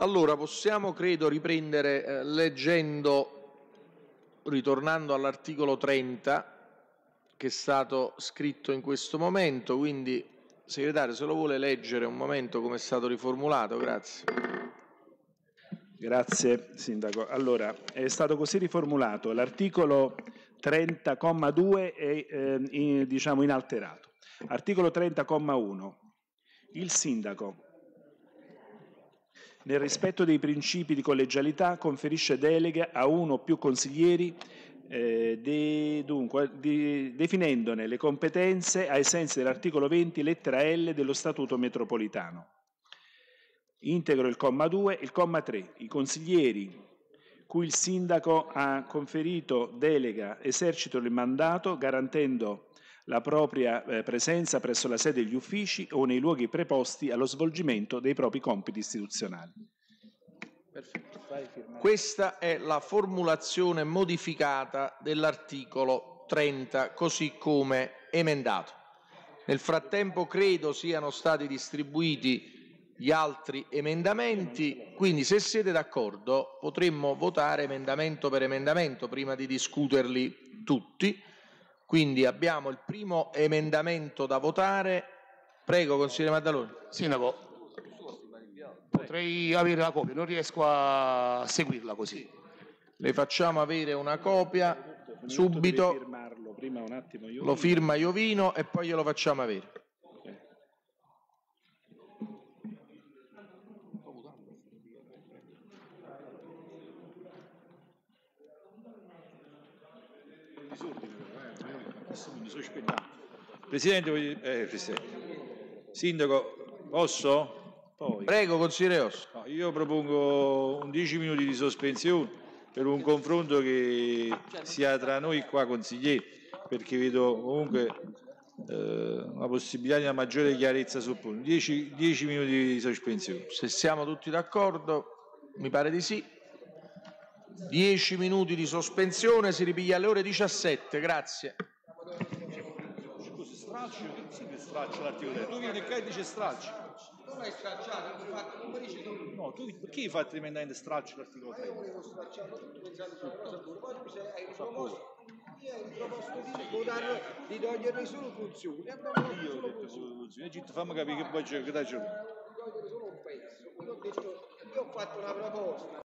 S1: Allora, possiamo, credo, riprendere eh, leggendo, ritornando all'articolo 30, che è stato scritto in questo momento, quindi, segretario, se lo vuole leggere un momento come è stato riformulato, grazie.
S2: Grazie, Sindaco. Allora, è stato così riformulato, l'articolo 30,2 è eh, in, diciamo inalterato. Articolo 30,1. Il Sindaco, nel rispetto dei principi di collegialità, conferisce delega a uno o più consiglieri eh, de, dunque, de, definendone le competenze ai sensi dell'articolo 20 lettera L dello Statuto metropolitano. Integro il comma 2 e il comma 3. I consiglieri cui il sindaco ha conferito delega esercitano il mandato garantendo la propria eh, presenza presso la sede degli uffici o nei luoghi preposti allo svolgimento dei propri compiti istituzionali. Questa è la formulazione modificata
S1: dell'articolo 30 così come emendato. Nel frattempo credo siano stati distribuiti gli altri emendamenti, quindi se siete d'accordo potremmo votare emendamento per emendamento prima di discuterli tutti quindi abbiamo il primo emendamento da votare. Prego, consigliere Maddaloni. Sindaco,
S7: potrei avere la copia, non riesco a seguirla così. Le facciamo avere una copia
S1: subito. Lo firma Iovino e poi glielo facciamo avere.
S3: questo, quindi sospendiamo. Presidente, voglio... eh, Presidente. Sindaco, posso? Poi. Prego, consigliere Osso. No, io propongo un 10 minuti di sospensione per un confronto che sia tra noi qua consiglieri, perché vedo comunque eh, la possibilità di una maggiore chiarezza sul punto. 10 minuti di sospensione. Se siamo tutti d'accordo,
S1: mi pare di sì. 10 minuti di sospensione, si ripiglia alle ore 17, grazie
S3: stracci, che si che straccio l'articolo? Tu vieni qua e dici stracci.
S9: Non l'hai stracciato, l'hai fatto, come dici tu?
S3: No, tu perché hai fatto tremendamente straccio l'articolo 3? Ma io
S9: volevo stracciarlo, tu pensate su una cosa buona, poi tu sei, hai proposto, io ho proposto di, votare, di togliermi solo funzioni. Io ho detto
S3: funzioni, Egitto fammi capire che poi c'è, che dai c'è. Di
S9: togliere solo un pezzo, io ho detto, io ho fatto una
S3: proposta.